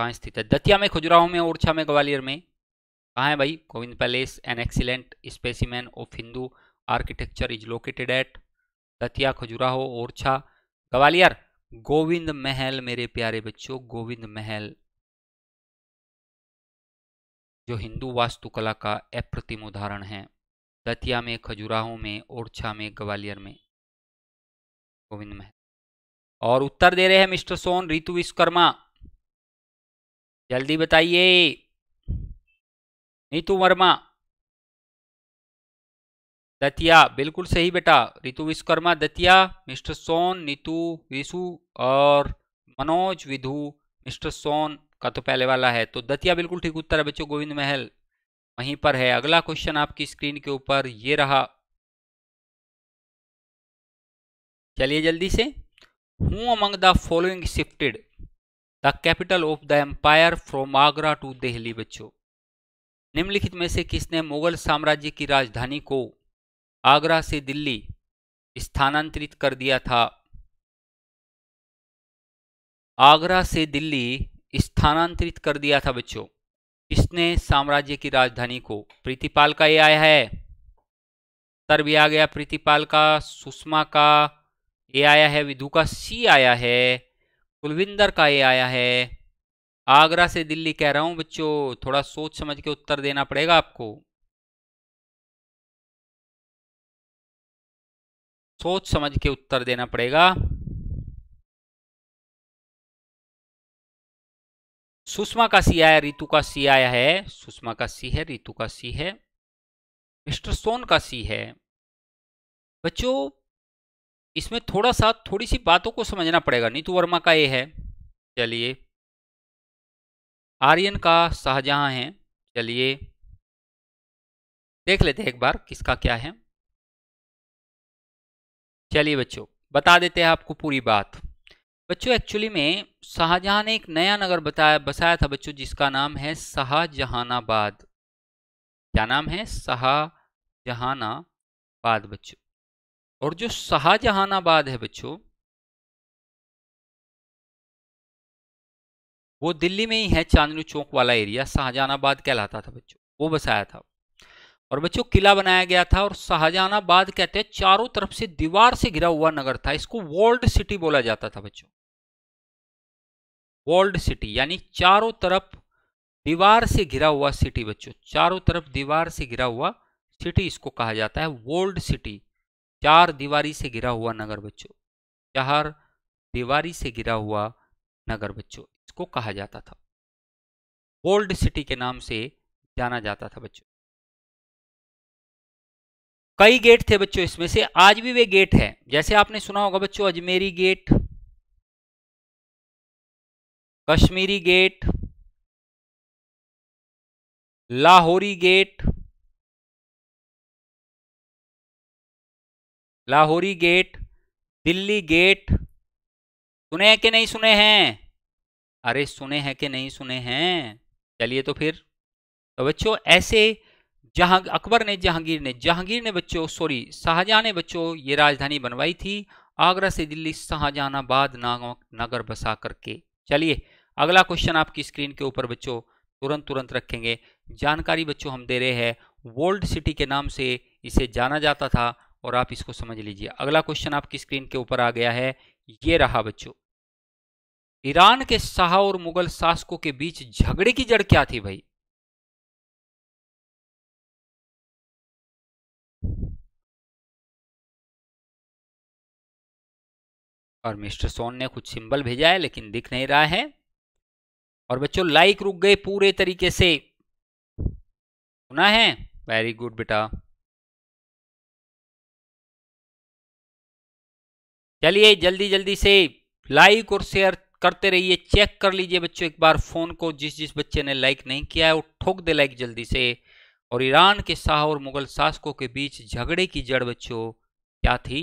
कहाँ स्थित है दतिया में खुजुराहो में ओरछा में ग्वालियर में कहाँ है भाई Govind Palace an excellent specimen of Hindu architecture is located at Datia Khajuraho Orchha Gwalior Govind Mahal मेरे प्यारे बच्चों गोविंद महल जो हिंदू वास्तुकला का अप्रतिम उदाहरण है दतिया में खजुराहो में ओरछा में ग्वालियर में गोविंद महल और उत्तर दे रहे हैं मिस्टर सोन ऋतु विश्वकर्मा जल्दी बताइए नीतू वर्मा दतिया बिल्कुल सही बेटा रितु विश्वकर्मा दतिया मिस्टर सोन नीतू विशु और मनोज विधु मिस्टर सोन का तो पहले वाला है तो दतिया बिल्कुल ठीक उत्तर है बच्चों गोविंद महल वहीं पर है अगला क्वेश्चन आपकी स्क्रीन के ऊपर ये रहा चलिए जल्दी से who among the following shifted the capital of the empire from Agra to Delhi बच्चों निम्नलिखित में से किसने मुगल साम्राज्य की राजधानी को आगरा से दिल्ली स्थानांतरित कर दिया था आगरा से दिल्ली स्थानांतरित कर दिया था बच्चों किसने साम्राज्य की राजधानी को प्रीतिपाल का ये आया है तर भी आ गया प्रीतिपाल का सुषमा का ये आया है विधु का सी आया है कुलविंदर का ये आया है आगरा से दिल्ली कह रहा हूं बच्चों थोड़ा सोच समझ के उत्तर देना पड़ेगा आपको सोच समझ के उत्तर देना पड़ेगा सुषमा का सी आया रितु का सी आया है सुषमा का सी है ऋतु का सी है मिस्टर सोन का सी है बच्चों इसमें थोड़ा सा थोड़ी सी बातों को समझना पड़ेगा नीतू वर्मा का ये है चलिए आर्यन का शाहजहां है चलिए देख लेते हैं एक बार किसका क्या है चलिए बच्चों बता देते हैं आपको पूरी बात बच्चों एक्चुअली में शाहजहां ने एक नया नगर बताया बसाया था बच्चों जिसका नाम है शाहजहानाबाद क्या नाम है शाहजहानाबाद बच्चों और जो शाहजहानाबाद है बच्चों वो दिल्ली में ही है चांदनी चौक वाला एरिया शाहजहानाबाद कहलाता था बच्चों वो बसाया था और बच्चों किला बनाया गया था और शाहजहानाबाद कहते हैं चारों तरफ से दीवार से घिरा हुआ नगर था इसको वर्ल्ड सिटी बोला जाता था बच्चों वर्ल्ड सिटी यानी चारों तरफ दीवार से घिरा हुआ सिटी बच्चों चारों तरफ दीवार से घिरा हुआ सिटी इसको कहा जाता है वर्ल्ड सिटी चार दीवारी से घिरा हुआ नगर बच्चों चार दीवारी से घिरा हुआ नगर बच्चों इसको कहा जाता था ओल्ड सिटी के नाम से जाना जाता था बच्चों कई गेट थे बच्चों इसमें से आज भी वे गेट हैं जैसे आपने सुना होगा बच्चों Ajmeri Gate Kashmiri Gate Lahori Gate Lahori Gate Delhi Gate सुने हैं कि नहीं सुने हैं अरे सुने हैं कि नहीं सुने हैं चलिए तो फिर तो बच्चों ऐसे जहां अकबर ने जहांगीर ने जहांगीर ने बच्चों सॉरी शाहजहां ने बच्चों ये राजधानी बनवाई थी आगरा से दिल्ली शाहजहानाबाद नगर बसा करके चलिए अगला क्वेश्चन आपकी स्क्रीन के ऊपर बच्चों तुरंत तुरंत रखेंगे जानकारी बच्चों हम दे रहे हैं वर्ल्ड सिटी के नाम से इसे जाना जाता था और आप इसको समझ लीजिए अगला क्वेश्चन आपकी स्क्रीन के ऊपर आ गया है ये रहा बच्चों ईरान के शाह और मुगल शासकों के बीच झगड़े की जड़ क्या थी भाई और मिस्टर सोन ने कुछ सिंबल भेजा है लेकिन दिख नहीं रहा है और बच्चों लाइक रुक गए पूरे तरीके से सुना है वेरी गुड बेटा चलिए जल्दी जल्दी से लाइक और शेयर करते रहिए चेक कर लीजिए बच्चों एक बार फ़ोन को जिस जिस बच्चे ने लाइक नहीं किया है वो ठोक दे लाइक जल्दी से और ईरान के शाह और मुगल शासकों के बीच झगड़े की जड़ बच्चों क्या थी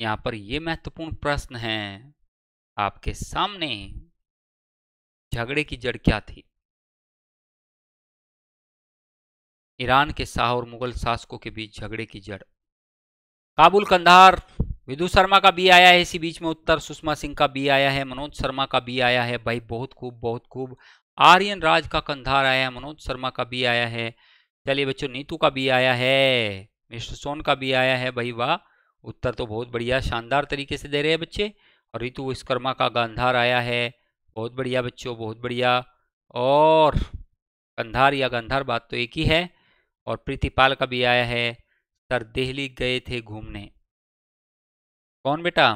यहाँ पर ये महत्वपूर्ण प्रश्न है आपके सामने झगड़े की जड़ क्या थी ईरान के शाह और मुगल शासकों के बीच झगड़े की जड़ काबुल कंधार विदु शर्मा का बी आया है इसी बीच में उत्तर सुषमा सिंह का बी आया है मनोज शर्मा का बी आया है भाई बहुत खूब बहुत खूब आर्यन राज का कंधार आया है मनोज शर्मा का बी आया है चलिए बच्चों नीतू का बी आया है मिस्टर सोन का बी आया है भाई वाह उत्तर तो बहुत बढ़िया शानदार तरीके से दे रहे हैं बच्चे और ऋतु विश्वकर्मा का गंधार आया है बहुत बढ़िया बच्चों बहुत बढ़िया और कंधार या गंधार बात तो एक ही है और प्रीतिपाल का भी आया है सर दिल्ली गए थे घूमने कौन बेटा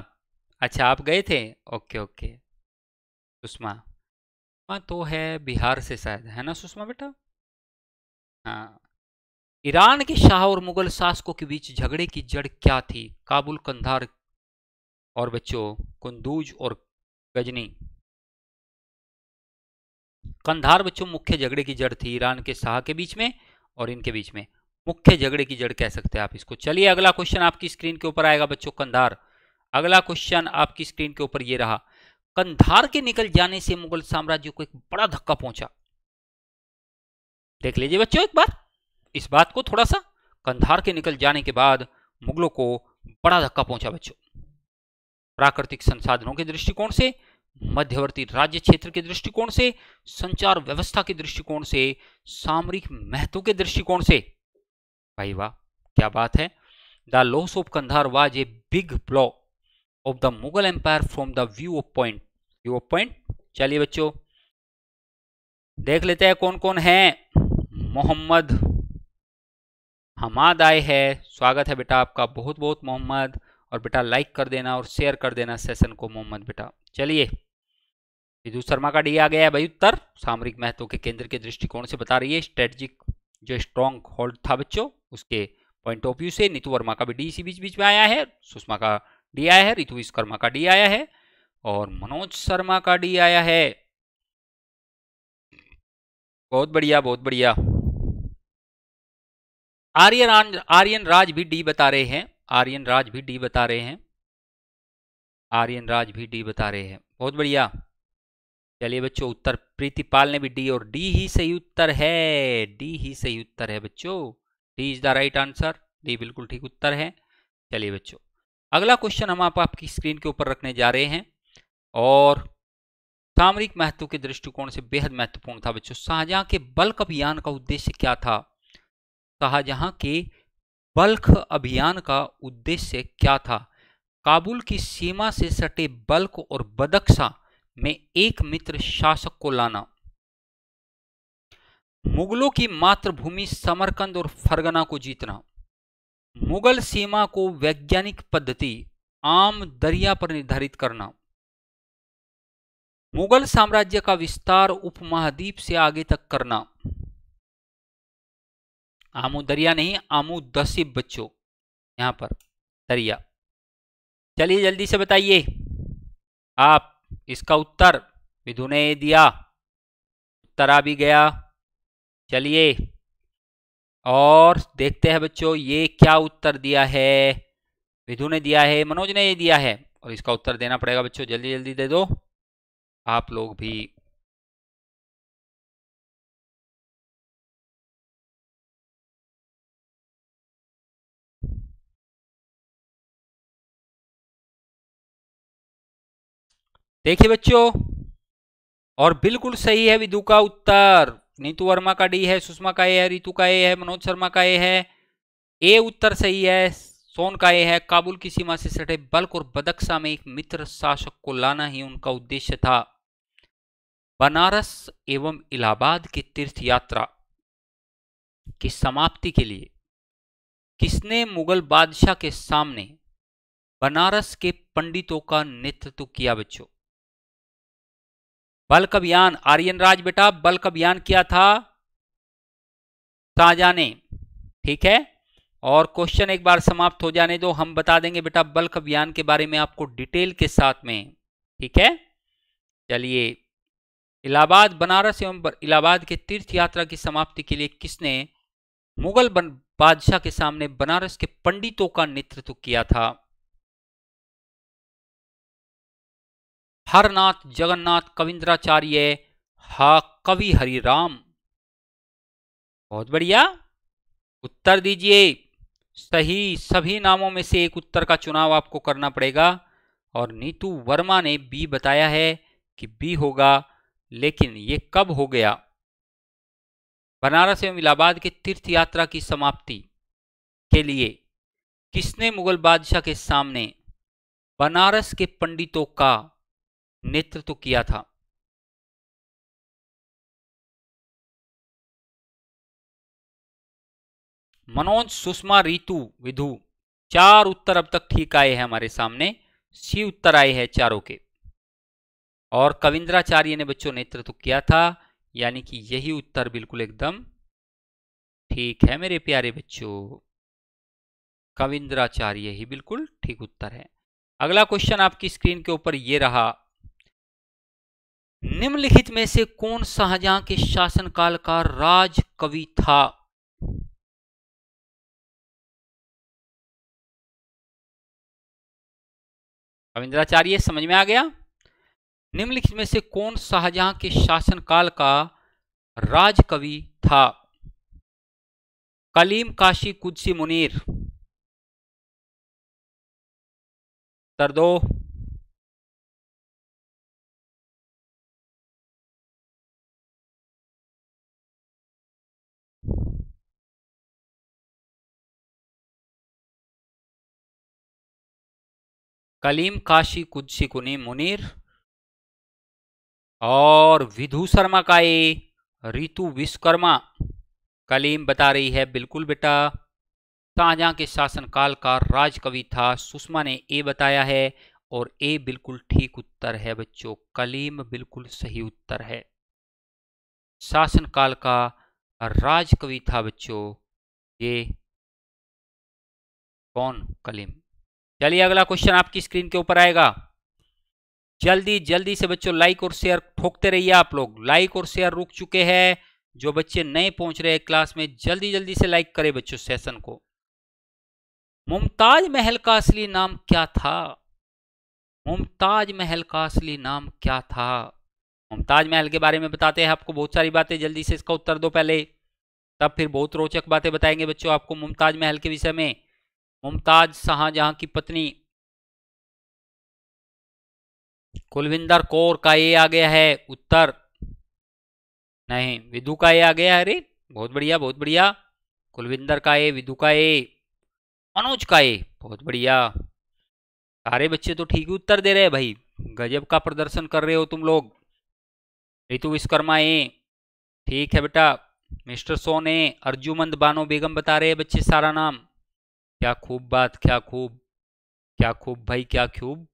अच्छा आप गए थे ओके ओके सुषमा सुषमा तो है बिहार से शायद है ना सुषमा बेटा हाँ ईरान के शाह और मुगल शासकों के बीच झगड़े की जड़ क्या थी काबुल कंधार और बच्चों कुंदूज और गजनी कंधार बच्चों मुख्य झगड़े की जड़ थी ईरान के शाह के बीच में और इनके बीच में मुख्य झगड़े की जड़ कह सकते हैं आप इसको चलिए अगला क्वेश्चन आपकी स्क्रीन के ऊपर आएगा बच्चों कंधार अगला क्वेश्चन आपकी स्क्रीन के ऊपर ये रहा कंधार के निकल जाने से मुगल साम्राज्य को एक बड़ा धक्का पहुंचा देख लीजिए बच्चों एक बार इस बात को थोड़ा सा कंधार के निकल जाने के बाद मुगलों को बड़ा धक्का पहुंचा बच्चों प्राकृतिक संसाधनों के दृष्टिकोण से मध्यवर्ती राज्य क्षेत्र के दृष्टिकोण से संचार व्यवस्था के दृष्टिकोण से सामरिक महत्व के दृष्टिकोण से भाई वाह क्या बात है the loss of Kandahar was a big block of the Mughal empire from the view of point view of point चलिए बच्चों देख लेते हैं कौन कौन है मोहम्मद हमाद आए है स्वागत है बेटा आपका बहुत बहुत मोहम्मद और बेटा लाइक कर देना और शेयर कर देना सेशन को मोहम्मद बेटा चलिए विदु शर्मा का डी आ गया है भाई उत्तर सामरिक महत्व के केंद्र के दृष्टिकोण से बता रही है स्ट्रेटजिक जो स्ट्रॉन्ग होल्ड था बच्चों उसके पॉइंट ऑफ व्यू से नीतू वर्मा का भी डी इसी बीच बीच में आया है सुषमा का डी आया है ऋतु विश्वकर्मा का डी आया है और मनोज शर्मा का डी आया है बहुत बढ़िया बहुत बढ़िया आर्यन आर्यन राज भी डी बता रहे हैं आर्यन राज भी डी बता रहे हैं आर्यन राज भी डी बता रहे हैं बहुत बढ़िया चलिए बच्चों उत्तर प्रीतिपाल ने भी डी और डी ही सही उत्तर है डी ही सही उत्तर है बच्चों D is the right answer D बिल्कुल ठीक उत्तर है चलिए बच्चों अगला क्वेश्चन हम आप आपकी स्क्रीन के ऊपर रखने जा रहे हैं और सामरिक महत्व के दृष्टिकोण से बेहद महत्वपूर्ण था बच्चों शाहजहां के बल्क अभियान का उद्देश्य क्या था शाहजहां के बल्क अभियान का उद्देश्य क्या था काबुल की सीमा से सटे बल्क और बदक्सा में एक मित्र शासक को लाना मुगलों की मातृभूमि समरकंद और फरगना को जीतना मुगल सीमा को वैज्ञानिक पद्धति आम दरिया पर निर्धारित करना मुगल साम्राज्य का विस्तार उपमहाद्वीप से आगे तक करना आमू दरिया नहीं आमू दसी बच्चों यहां पर दरिया चलिए जल्दी से बताइए आप इसका उत्तर विधु ने दिया उत्तर आ भी गया चलिए और देखते हैं बच्चों ये क्या उत्तर दिया है विधु ने दिया है मनोज ने ये दिया है और इसका उत्तर देना पड़ेगा बच्चों जल्दी जल्दी दे दो आप लोग भी देखिए बच्चों और बिल्कुल सही है विधु का उत्तर नीतू वर्मा का डी है सुषमा का ए है रितु का ए है मनोज शर्मा का ए है ए उत्तर सही है सोन का ए है काबुल की सीमा से सटे बल्क और बदक्सा में एक मित्र शासक को लाना ही उनका उद्देश्य था बनारस एवं इलाहाबाद की तीर्थ यात्रा की समाप्ति के लिए किसने मुगल बादशाह के सामने बनारस के पंडितों का नेतृत्व किया बच्चों बल्क अभियान आर्यन राज बेटा बल्क अभियान किया था शाहजहां ने ठीक है और क्वेश्चन एक बार समाप्त हो जाने दो हम बता देंगे बेटा बल्क अभियान के बारे में आपको डिटेल के साथ में ठीक है चलिए इलाहाबाद बनारस एवं इलाहाबाद के तीर्थ यात्रा की समाप्ति के लिए किसने मुगल बादशाह के सामने बनारस के पंडितों का नेतृत्व किया था हरनाथ जगन्नाथ कविंद्राचार्य हा कवि राम बहुत बढ़िया उत्तर दीजिए सही सभी नामों में से एक उत्तर का चुनाव आपको करना पड़ेगा और नीतू वर्मा ने बी बताया है कि बी होगा लेकिन ये कब हो गया बनारस एवं इलाहाबाद के तीर्थ यात्रा की समाप्ति के लिए किसने मुगल बादशाह के सामने बनारस के पंडितों का नेतृत्व तो किया था मनोज सुषमा रितु विधु चार उत्तर अब तक ठीक आए हैं हमारे सामने सी उत्तर आए हैं चारों के और कविंद्राचार्य ने बच्चों नेतृत्व तो किया था यानी कि यही उत्तर बिल्कुल एकदम ठीक है मेरे प्यारे बच्चों कविंद्राचार्य ही बिल्कुल ठीक उत्तर है अगला क्वेश्चन आपकी स्क्रीन के ऊपर ये रहा निम्नलिखित में से कौन शाहजहां के शासनकाल का राज कवि था रविंद्राचार्य समझ में आ गया निम्नलिखित में से कौन शाहजहां के शासनकाल का राजकवि था कलीम काशी कुदसी मुनीर तरदो कलीम काशी कुदसी कुनी मुनीर और विधु शर्मा का ये रितु विश्वकर्मा कलीम बता रही है बिल्कुल बेटा शाहजहां के शासनकाल का राजकवि था सुषमा ने ए बताया है और ए बिल्कुल ठीक उत्तर है बच्चों कलीम बिल्कुल सही उत्तर है शासनकाल का राजकवि था बच्चों ये कौन कलीम चलिए अगला क्वेश्चन आपकी स्क्रीन के ऊपर आएगा जल्दी जल्दी से बच्चों लाइक और शेयर ठोकते रहिए आप लोग लाइक और शेयर रुक चुके हैं जो बच्चे नए पहुंच रहे हैं क्लास में जल्दी जल्दी से लाइक करें बच्चों सेशन को मुमताज महल का असली नाम क्या था मुमताज महल का असली नाम क्या था मुमताज महल के बारे में बताते हैं आपको बहुत सारी बातें जल्दी से इसका उत्तर दो पहले तब फिर बहुत रोचक बातें बताएंगे बच्चों आपको मुमताज महल के विषय में मुमताज शाहजहां की पत्नी कुलविंदर कौर का ये आ गया है उत्तर नहीं विधु का ये आ गया अरे बहुत बढ़िया बहुत बढ़िया कुलविंदर का ए विधु का ए मनोज का ए बहुत बढ़िया सारे बच्चे तो ठीक उत्तर दे रहे हैं भाई गजब का प्रदर्शन कर रहे हो तुम लोग ऋतु विश्वकर्मा ए ठीक है बेटा मिस्टर सोन ए अर्जुमंद बानो बेगम बता रहे हैं बच्चे सारा नाम क्या खूब बात क्या खूब क्या खूब भाई क्या खूब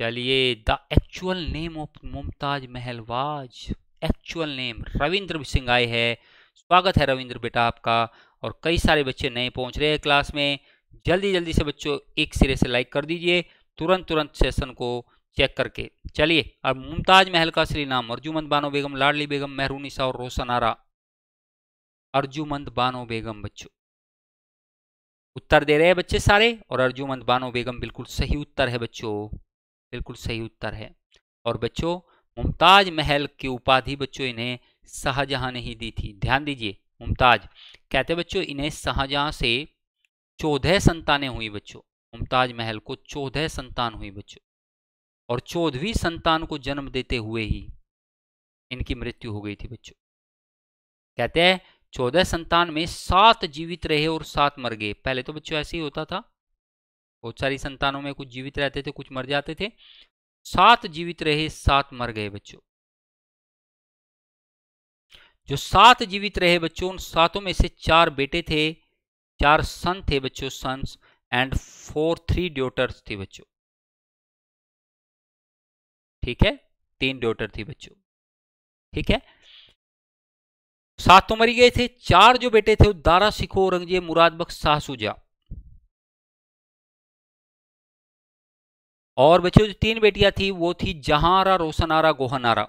चलिए the actual name of Mumtaz Mahal was actual name Ravindra Singh आए हैं स्वागत है रविंद्र बेटा आपका और कई सारे बच्चे नए पहुंच रहे हैं क्लास में जल्दी जल्दी से बच्चों एक सिरे से लाइक कर दीजिए तुरंत तुरंत सेशन को चेक करके चलिए अब मुमताज महल का श्री नाम अर्जुमंद बानो बेगम लाडली बेगम मेहरूनिसा और रोशन आरा अर्जुमंद बानो बेगम बच्चों उत्तर दे रहे हैं बच्चे सारे और अर्जुमंद बानो बेगम बिल्कुल सही उत्तर है बच्चों बिल्कुल सही उत्तर है और बच्चों मुमताज महल की उपाधि बच्चों इन्हें शाहजहां ने ही दी थी ध्यान दीजिए मुमताज कहते बच्चों इन्हें शाहजहां से चौदह संतानें हुई बच्चों मुमताज महल को चौदह संतान हुई बच्चों और चौदहवीं संतान को जन्म देते हुए ही इनकी मृत्यु हो गई थी बच्चों कहते हैं चौदह संतान में सात जीवित रहे और सात मर गए पहले तो बच्चों ऐसे ही होता था बहुत सारी संतानों में कुछ जीवित रहते थे कुछ मर जाते थे सात जीवित रहे सात मर गए बच्चों जो सात जीवित रहे बच्चों उन सातों में से चार बेटे थे चार सन थे बच्चों sons and four three daughters थे बच्चों ठीक है तीन ड्योटर थी बच्चों ठीक है सात तो मरी गए थे चार जो बेटे थे वो दारा सिखो औरंगजेब मुराद बख्श सुजा और बच्चे जो तीन बेटियां थी वो थी जहारा रोशनारा गोहनारा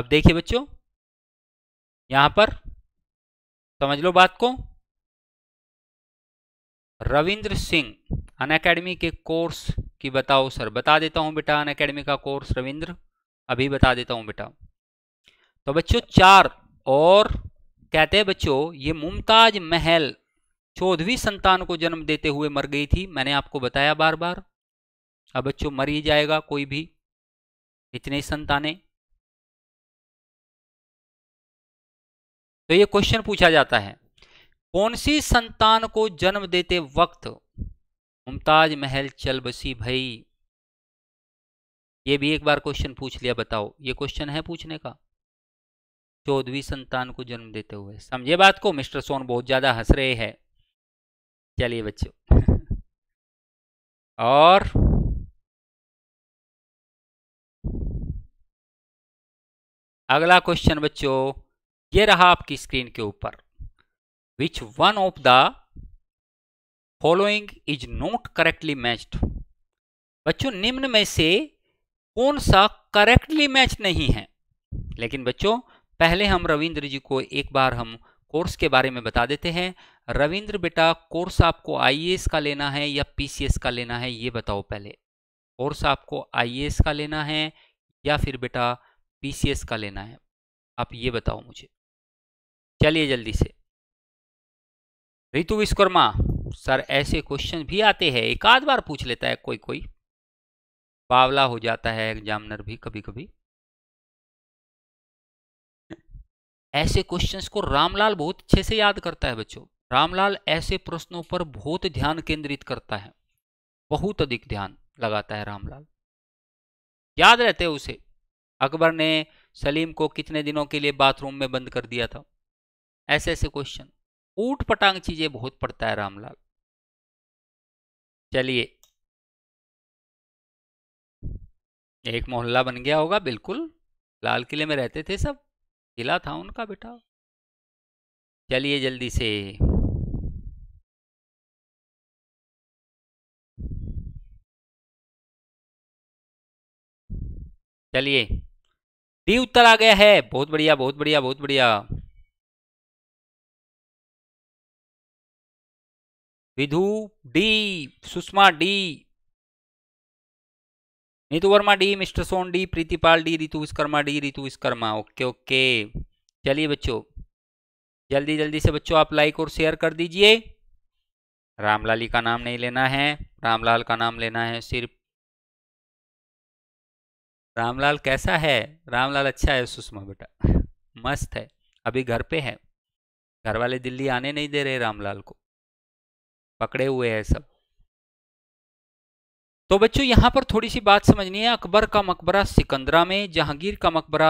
अब देखिए बच्चों यहां पर समझ लो बात को रविंद्र सिंह अन अकेडमी के कोर्स की बताओ सर बता देता हूं बेटा अन अकेडमी का कोर्स रविंद्र अभी बता देता हूं बेटा तो बच्चों चार और कहते हैं बच्चों ये मुमताज महल चौदहवीं संतान को जन्म देते हुए मर गई थी मैंने आपको बताया बार बार अब बच्चों मर ही जाएगा कोई भी इतने संताने तो ये क्वेश्चन पूछा जाता है कौन सी संतान को जन्म देते वक्त मुमताज महल चल बसी भई ये भी एक बार क्वेश्चन पूछ लिया बताओ ये क्वेश्चन है पूछने का चौदहवीं संतान को जन्म देते हुए समझे बात को मिस्टर सोन बहुत ज्यादा हंस रहे हैं चलिए बच्चों और अगला क्वेश्चन बच्चों ये रहा आपकी स्क्रीन के ऊपर which one of the following is not correctly matched बच्चों निम्न में से कौन सा करेक्टली मैच नहीं है लेकिन बच्चों पहले हम रविंद्र जी को एक बार हम कोर्स के बारे में बता देते हैं रविंद्र बेटा कोर्स आपको आईएएस का लेना है या पीसीएस का लेना है ये बताओ पहले कोर्स आपको आईएएस का लेना है या फिर बेटा पीसीएस का लेना है आप ये बताओ मुझे चलिए जल्दी से रितु विश्वकर्मा सर ऐसे क्वेश्चन भी आते हैं एक आध बार पूछ लेता है कोई कोई बावला हो जाता है एग्जामिनर भी कभी कभी ऐसे क्वेश्चंस को रामलाल बहुत अच्छे से याद करता है बच्चों रामलाल ऐसे प्रश्नों पर बहुत ध्यान केंद्रित करता है बहुत अधिक ध्यान लगाता है रामलाल याद रहते उसे अकबर ने सलीम को कितने दिनों के लिए बाथरूम में बंद कर दिया था ऐसे ऐसे क्वेश्चन ऊट पटांग चीजें बहुत पड़ता है रामलाल चलिए एक मोहल्ला बन गया होगा बिल्कुल लाल किले में रहते थे सब किला था उनका बेटा चलिए जल्दी से चलिए डी उत्तर आ गया है बहुत बढ़िया बहुत बढ़िया बहुत बढ़िया Vidhu D Sushma D Neetu Verma D mister Son D Pritpal D Ritu Vishwakarma D Ritu Vishwakarma okay okay चलिए बच्चों जल्दी जल्दी से बच्चों आप लाइक और शेयर कर दीजिए रामलाली का नाम नहीं लेना है रामलाल का नाम लेना है सिर्फ रामलाल कैसा है रामलाल अच्छा है सुषमा बेटा मस्त है अभी घर पे है घर वाले दिल्ली आने नहीं दे रहे रामलाल को पकड़े हुए हैं सब तो बच्चों यहाँ पर थोड़ी सी बात समझनी है अकबर का मकबरा सिकंदरा में जहांगीर का मकबरा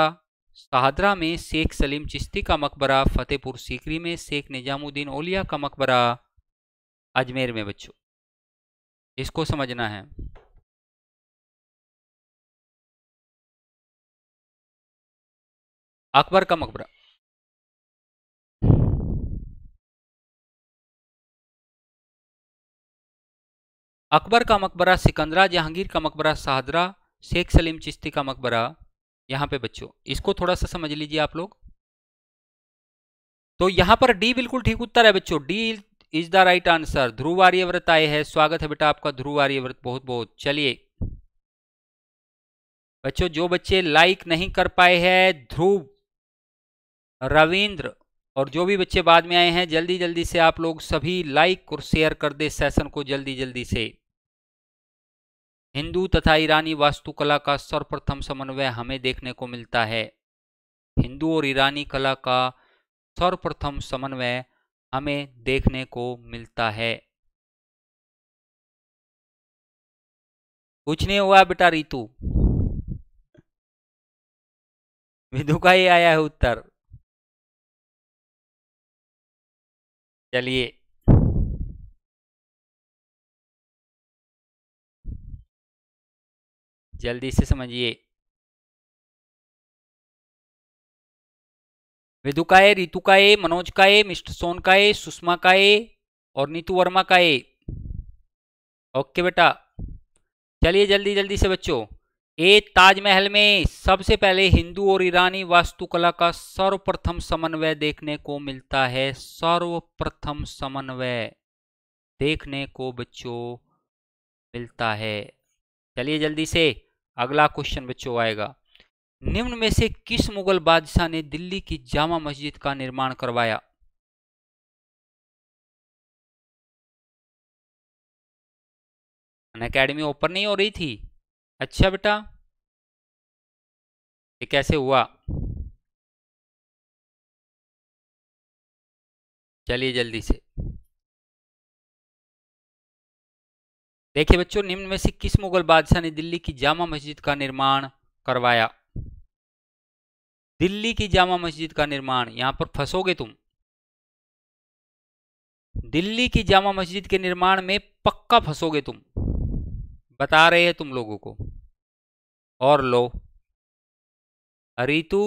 शाहदरा में शेख सलीम चिश्ती का मकबरा फतेहपुर सीकरी में शेख निजामुद्दीन ओलिया का मकबरा अजमेर में बच्चों इसको समझना है अकबर का मकबरा अकबर का मकबरा सिकंदरा जहांगीर का मकबरा सादरा शेख सलीम चिश्ती का मकबरा यहाँ पे बच्चों इसको थोड़ा सा समझ लीजिए आप लोग तो यहाँ पर डी बिल्कुल ठीक उत्तर है बच्चों D is the right answer Dhruv Aryavrat आए है स्वागत है बेटा आपका ध्रुव आर्यव्रत बहुत बहुत चलिए बच्चों जो बच्चे लाइक नहीं कर पाए हैं ध्रुव रविंद्र और जो भी बच्चे बाद में आए हैं जल्दी जल्दी से आप लोग सभी लाइक और शेयर कर दे सेशन को जल्दी जल्दी से हिंदू तथा ईरानी वास्तुकला का सर्वप्रथम समन्वय हमें देखने को मिलता है हिंदू और ईरानी कला का सर्वप्रथम समन्वय हमें देखने को मिलता है कुछ नहीं हुआ बेटा रितु विधु का ही आया है उत्तर चलिए जल्दी से समझिए वेदुकाए रितुकाए मनोज काए मिस्टर सोन काए सुषमा काए और नीतू वर्मा काए ओके बेटा चलिए जल्दी जल्दी से बच्चों ए ताजमहल में सबसे पहले हिंदू और ईरानी वास्तुकला का सर्वप्रथम समन्वय देखने को मिलता है सर्वप्रथम समन्वय देखने को बच्चों मिलता है चलिए जल्दी से अगला क्वेश्चन बच्चों आएगा निम्न में से किस मुगल बादशाह ने दिल्ली की जामा मस्जिद का निर्माण करवाया अकेडमी ओपन नहीं हो रही थी अच्छा बेटा ये कैसे हुआ चलिए जल्दी से देखिए बच्चों निम्न में से किस मुगल बादशाह ने दिल्ली की जामा मस्जिद का निर्माण करवाया दिल्ली की जामा मस्जिद का निर्माण यहां पर फंसोगे तुम दिल्ली की जामा मस्जिद के निर्माण में पक्का फंसोगे तुम बता रहे हैं तुम लोगों को और लो अरितु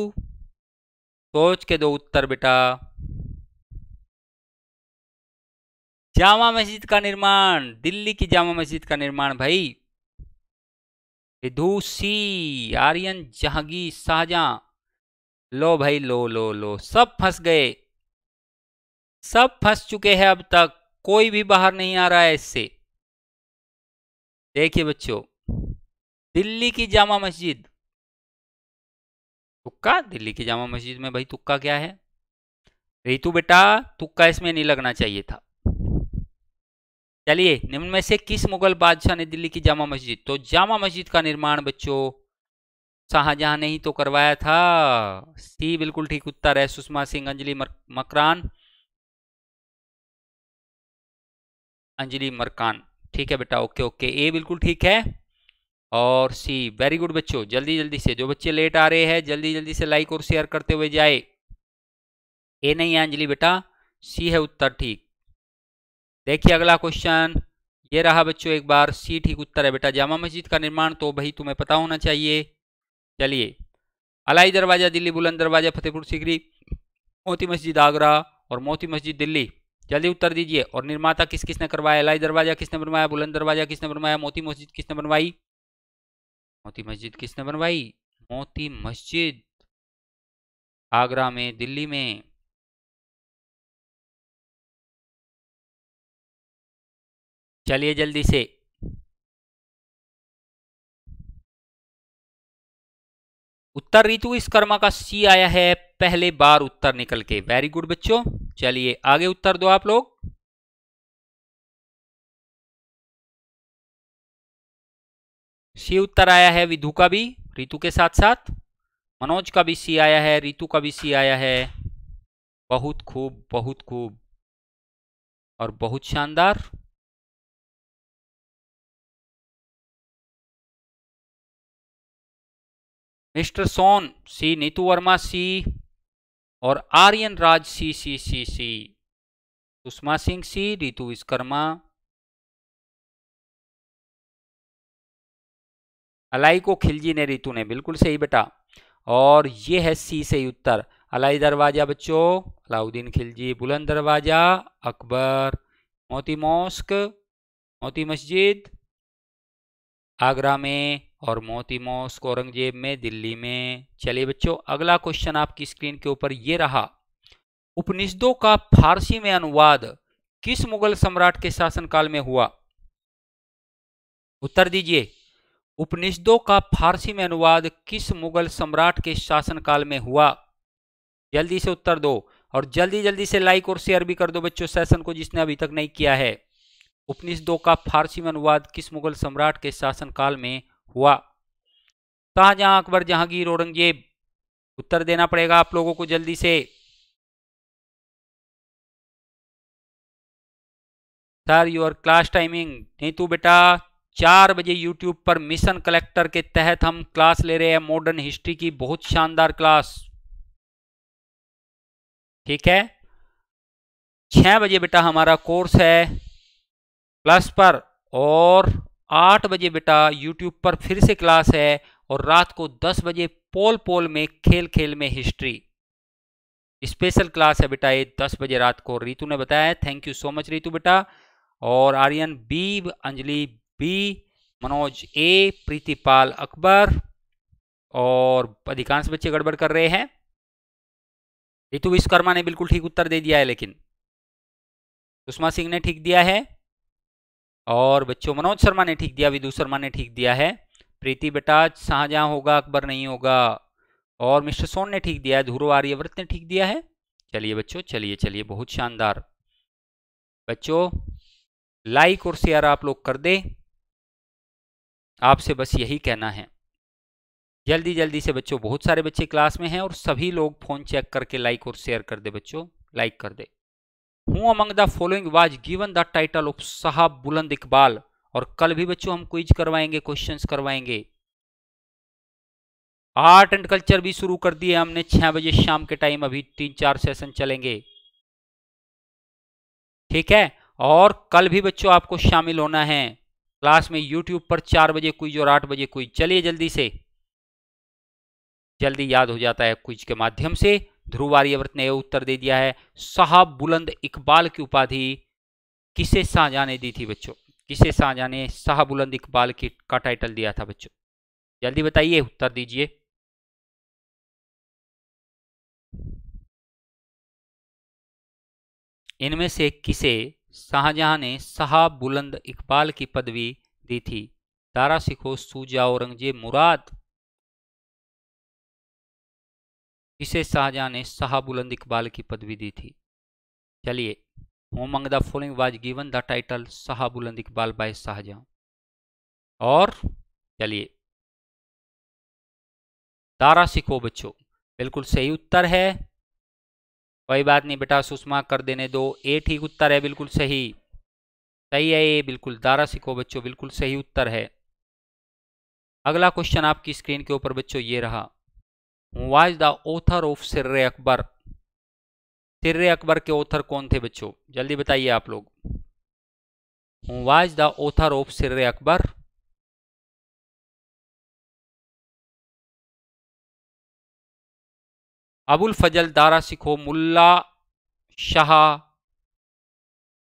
सोच के दो उत्तर बेटा जामा मस्जिद का निर्माण दिल्ली की जामा मस्जिद का निर्माण भाई विदुषी आर्यन जहांगीर शाहजहां लो भाई लो लो लो सब फंस गए सब फंस चुके हैं अब तक कोई भी बाहर नहीं आ रहा है इससे देखिए बच्चों दिल्ली की जामा मस्जिद तुक्का दिल्ली की जामा मस्जिद में भाई तुक्का क्या है रितु बेटा तुक्का इसमें नहीं लगना चाहिए था चलिए निम्न में से किस मुगल बादशाह ने दिल्ली की जामा मस्जिद तो जामा मस्जिद का निर्माण बच्चों शाहजहां ने ही तो करवाया था सी बिल्कुल ठीक उत्तर है सुषमा सिंह अंजलि मकरान अंजलि मरकान ठीक है बेटा ओके ओके ए बिल्कुल ठीक है और सी वेरी गुड बच्चों जल्दी जल्दी से जो बच्चे लेट आ रहे हैं जल्दी जल्दी से लाइक और शेयर करते हुए जाए ए नहीं है अंजलि बेटा सी है उत्तर ठीक देखिए अगला क्वेश्चन ये रहा बच्चों एक बार सी ठीक उत्तर है बेटा जामा मस्जिद का निर्माण तो भाई तुम्हें पता होना चाहिए चलिए अलाई दरवाज़ा दिल्ली बुलंद दरवाज़ा फतेहपुर सीकरी मोती मस्जिद आगरा और मोती मस्जिद दिल्ली जल्दी उत्तर दीजिए और निर्माता किस किसने करवाया अलाई दरवाज़ा किसने बनवाया बुलंद दरवाज़ा किसने बनवाया मोती मस्जिद किसने बनवाई मोती मस्जिद किसने बनवाई मोती मस्जिद आगरा में दिल्ली में चलिए जल्दी से उत्तर ऋतु इस कर्मा का सी आया है पहले बार उत्तर निकल के वेरी गुड बच्चों चलिए आगे उत्तर दो आप लोग सी उत्तर आया है विधु का भी ऋतु के साथ साथ मनोज का भी सी आया है ऋतु का भी सी आया है बहुत खूब बहुत खूब और बहुत शानदार mister Son C Neetu Verma C और आर्यन राज सी सी सी सी सुषमा सिंह सी रितु विश्वकर्मा अलाई को खिलजी ने रितु ने बिल्कुल सही बेटा और ये है सी से उत्तर अलाई दरवाजा बच्चों अलाउद्दीन खिलजी बुलंद दरवाजा अकबर मोती मॉस्क मोती मस्जिद आगरा में और मोती मोस औरंगजेब में दिल्ली में चलिए बच्चों अगला क्वेश्चन आपकी स्क्रीन के ऊपर ये रहा उपनिषदों का फारसी में अनुवाद किस मुगल सम्राट के शासनकाल में हुआ उत्तर दीजिए उपनिषदों का फारसी में अनुवाद किस मुगल सम्राट के शासनकाल में हुआ जल्दी से उत्तर दो और जल्दी जल्दी से लाइक और शेयर भी कर दो बच्चों सेशन को जिसने अभी तक नहीं किया है उपनिषदों का फारसी में अनुवाद किस मुगल सम्राट के शासनकाल में हुआ शाहजहां अकबर जहांगीर औरंगजेब उत्तर देना पड़ेगा आप लोगों को जल्दी से सर योर क्लास टाइमिंग नहीं तो बेटा चार बजे यूट्यूब पर मिशन कलेक्टर के तहत हम क्लास ले रहे हैं मॉडर्न हिस्ट्री की बहुत शानदार क्लास ठीक है छह बजे बेटा हमारा कोर्स है प्लस पर और आठ बजे बेटा यूट्यूब पर फिर से क्लास है और रात को दस बजे पोल पोल में खेल खेल में हिस्ट्री स्पेशल क्लास है बेटा ये दस बजे रात को रितु ने बताया thank you so much Ritu बेटा और Aryan B Anjali B Manoj A Pritpal Akbar और अधिकांश बच्चे गड़बड़ कर रहे हैं रितु विश्वकर्मा ने बिल्कुल ठीक उत्तर दे दिया है लेकिन सुषमा सिंह ने ठीक दिया है और बच्चों मनोज शर्मा ने ठीक दिया विदु शर्मा ने ठीक दिया है प्रीति बेटा शाहजहाँ होगा अकबर नहीं होगा और मिस्टर सोन ने ठीक दिया है ध्रुव आर्यव्रत ने ठीक दिया है चलिए बच्चों चलिए चलिए बहुत शानदार बच्चों लाइक और शेयर आप लोग कर दे आपसे बस यही कहना है जल्दी जल्दी से बच्चों बहुत सारे बच्चे क्लास में हैं और सभी लोग फ़ोन चेक करके लाइक और शेयर कर दे बच्चों लाइक कर दे who among the following was given the title of Shah Buland Iqbal और कल भी बच्चों हम क्विज करवाएंगे क्वेश्चंस करवाएंगे आर्ट एंड कल्चर भी शुरू कर दिए हमने छह बजे शाम के टाइम अभी तीन चार सेशन चलेंगे ठीक है और कल भी बच्चों आपको शामिल होना है क्लास में यूट्यूब पर चार बजे क्विज और आठ बजे क्विज चलिए जल्दी से जल्दी याद हो जाता है क्विज के माध्यम से ध्रुव आर्यवर्त ने उत्तर दे दिया है साहब बुलंद इकबाल की उपाधि किसे शाहजहाँ ने दी थी बच्चों किसे शाहजहाँ ने साहब बुलंद इकबाल की का टाइटल दिया था बच्चों जल्दी बताइए उत्तर दीजिए इनमें से किसे शाहजहां ने साहब बुलंद इकबाल की पदवी दी थी दारा सिखो सूजा औरंगजेब मुराद इसे शाहजहां ने शाहबुलंद इकबाल की पदवी दी थी चलिए who among the following was given the Shah Buland Iqbal by Shahjahan और चलिए तारा सीखो बच्चों बिल्कुल सही उत्तर है कोई बात नहीं बेटा सुषमा कर देने दो ए ठीक उत्तर है बिल्कुल सही सही है ये बिल्कुल दारा सीखो बच्चों बिल्कुल सही उत्तर है अगला क्वेश्चन आपकी स्क्रीन के ऊपर बच्चों ये रहा was the author of Sirr Akbar Sirr Akbar के ऑथर कौन थे बच्चों जल्दी बताइए आप लोग was the author of Sirr Akbar Abul Fazal Dara Shikoh Mulla Shah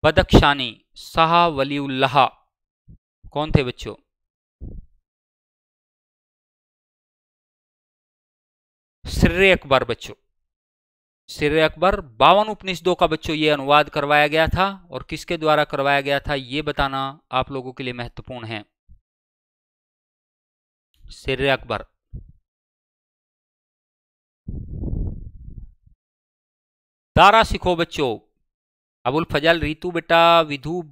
बदखशानी Shah वली कौन थे बच्चों सिर्रे अकबर बच्चों सिर्रे अकबर बावन उपनिषदों का बच्चों ये अनुवाद करवाया गया था और किसके द्वारा करवाया गया था ये बताना आप लोगों के लिए महत्वपूर्ण है सिर्रे अकबर दारा सिखो बच्चों अबुल फजल रितु बेटा विधु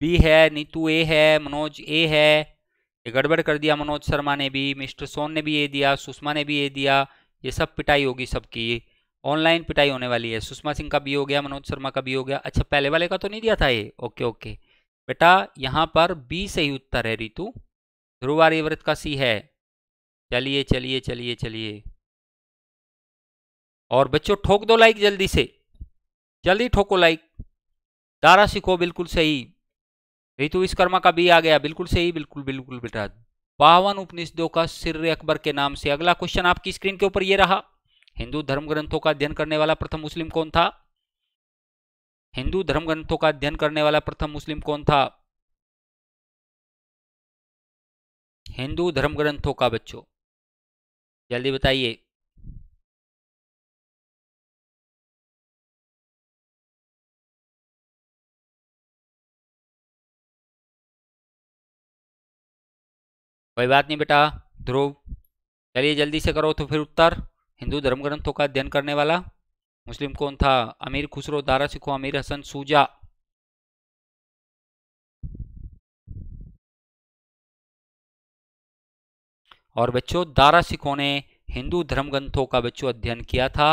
बी है नीतू ए है मनोज ए है ये गड़बड़ कर दिया मनोज शर्मा ने भी मिस्टर सोन ने भी ये दिया सुषमा ने भी ये दिया ये सब पिटाई होगी सबकी ऑनलाइन पिटाई होने वाली है सुषमा सिंह का भी हो गया मनोज शर्मा का भी हो गया अच्छा पहले वाले का तो नहीं दिया था ये ओके ओके बेटा यहाँ पर बी सही उत्तर है रितु ध्रुव आर्यव्रत का सी है चलिए चलिए चलिए चलिए और बच्चों ठोक दो लाइक जल्दी से जल्दी ठोको लाइक दारा सीखो बिल्कुल सही रितु विश्वकर्मा का भी आ गया बिल्कुल सही बिल्कुल बिल्कुल बेटा बावन उपनिषदों का सिर अकबर के नाम से अगला क्वेश्चन आपकी स्क्रीन के ऊपर यह रहा हिंदू धर्म ग्रंथों का अध्ययन करने वाला प्रथम मुस्लिम कौन था हिंदू धर्म ग्रंथों का अध्ययन करने वाला प्रथम मुस्लिम कौन था हिंदू धर्म ग्रंथों का बच्चों जल्दी बताइए कोई बात नहीं बेटा ध्रुव चलिए जल्दी से करो तो फिर उत्तर हिंदू धर्म ग्रंथों का अध्ययन करने वाला मुस्लिम कौन था अमीर खुसरो दारा सिखो अमीर हसन सूजा और बच्चों दारा सिखो ने हिंदू धर्म ग्रंथों का बच्चों अध्ययन किया था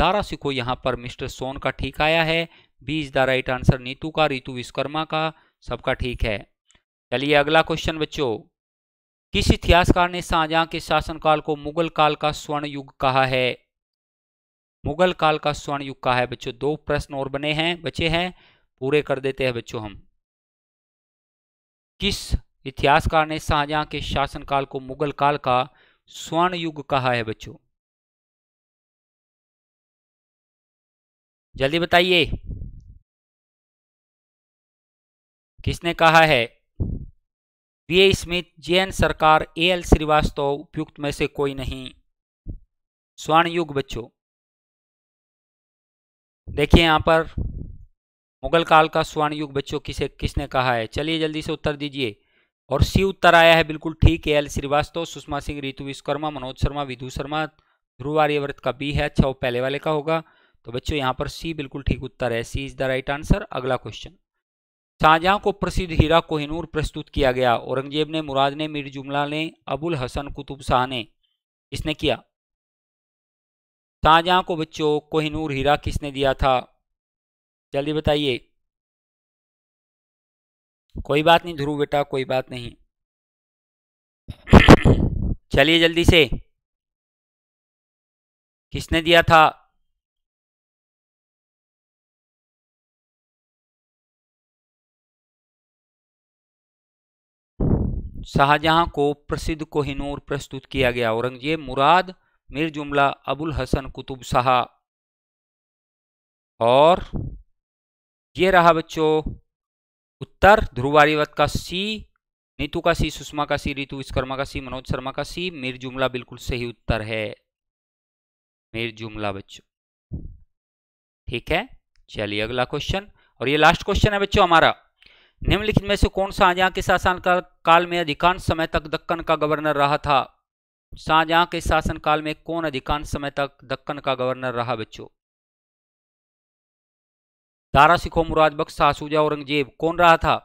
दारा सिखो यहाँ पर मिस्टर सोन का ठीक आया है बीस द राइट आंसर नीतू का रितु विश्वकर्मा का सबका ठीक है चलिए अगला क्वेश्चन बच्चों किस इतिहासकार ने शाहजहां के शासनकाल को मुगल काल का स्वर्ण युग कहा है मुगल काल का स्वर्ण युग कहा है बच्चों दो प्रश्न और बने हैं बचे हैं पूरे कर देते हैं बच्चों हम किस इतिहासकार ने शाहजहां के शासनकाल को मुगल काल का स्वर्ण युग कहा है बच्चों जल्दी बताइए किसने कहा है वी स्मिथ जे एन सरकार ए एल श्रीवास्तव उपयुक्त में से कोई नहीं स्वर्ण युग बच्चों देखिए यहाँ पर मुगल काल का स्वर्ण युग बच्चों किसे किसने कहा है चलिए जल्दी से उत्तर दीजिए और सी उत्तर आया है बिल्कुल ठीक है एल श्रीवास्तव सुषमा सिंह ऋतु विश्वकर्मा मनोज शर्मा विधु शर्मा ध्रुव आर्यवर्त का बी है अच्छा वो पहले वाले का होगा तो बच्चों यहाँ पर सी बिल्कुल ठीक उत्तर है C is the right answer अगला क्वेश्चन शाहजहां को प्रसिद्ध हीरा कोहिनूर प्रस्तुत किया गया औरंगजेब ने मुराद ने मीर जुमला ने अबुल हसन कुतुब शाह ने इसने किया शाहजहां को बच्चों कोहिनूर हीरा किसने दिया था जल्दी बताइए कोई बात नहीं ध्रुव बेटा कोई बात नहीं चलिए जल्दी से किसने दिया था शाहजहां को प्रसिद्ध कोहिनूर प्रस्तुत किया गया औरंगजेब मुराद मीर जुमला अबुल हसन कुतुब शाह और ये रहा बच्चों उत्तर ध्रुवारीवत का सी नीतू का सी सुषमा का सी रितु विश्वकर्मा का सी मनोज शर्मा का सी मीर जुमला बिल्कुल सही उत्तर है मीर जुमला बच्चों ठीक है चलिए अगला क्वेश्चन और ये लास्ट क्वेश्चन है बच्चों हमारा निम्नलिखित में से कौन शाहजहां के शासन काल में अधिकांश समय तक दक्कन का गवर्नर रहा था शाहजहां के शासन काल में कौन अधिकांश समय तक दक्कन का गवर्नर रहा बच्चों दारा सिखो मुराद बख्श शाहसूजा औरंगजेब कौन रहा था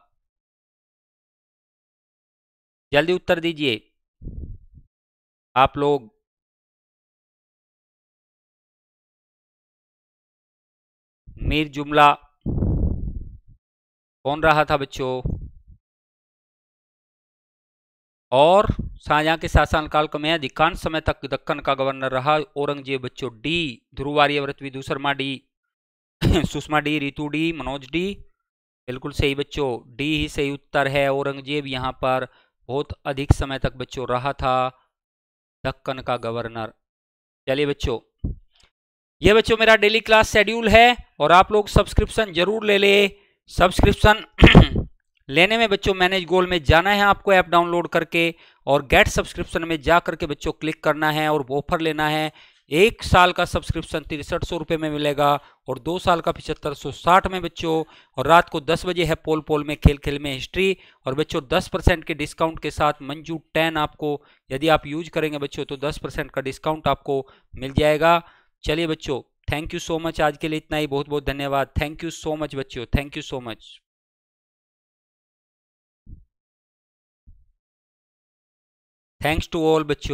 जल्दी उत्तर दीजिए आप लोग मीर जुमला कौन रहा था बच्चों और शाहजहां के शासनकाल में अधिकांश समय तक दक्कन का गवर्नर रहा औरंगजेब बच्चों डी ध्रुव आर्यव्रत दूसरमा D Sushma D Ritu D Manoj D बिल्कुल सही बच्चों डी ही सही उत्तर है औरंगजेब यहां पर बहुत अधिक समय तक बच्चों रहा था दक्कन का गवर्नर चलिए बच्चों ये बच्चों मेरा डेली क्लास शेड्यूल है और आप लोग सब्सक्रिप्शन जरूर ले ले सब्सक्रिप्शन लेने में बच्चों मैनेज गोल में जाना है आपको ऐप डाउनलोड करके और गेट सब्सक्रिप्शन में जा करके बच्चों क्लिक करना है और ऑफर लेना है एक साल का सब्सक्रिप्शन तिरसठ सौ रुपये में मिलेगा और दो साल का पिछहत्तर सौ साठ में बच्चों और रात को दस बजे है पोल पोल में खेल खेल में हिस्ट्री और बच्चों दस परसेंट के डिस्काउंट के साथ मंजू टेन आपको यदि आप यूज करेंगे बच्चों तो दस परसेंट का डिस्काउंट आपको मिल जाएगा चलिए बच्चों थैंक यू सो मच आज के लिए इतना ही बहुत बहुत धन्यवाद थैंक यू सो मच बच्चों thank you so much thanks to all बच्चों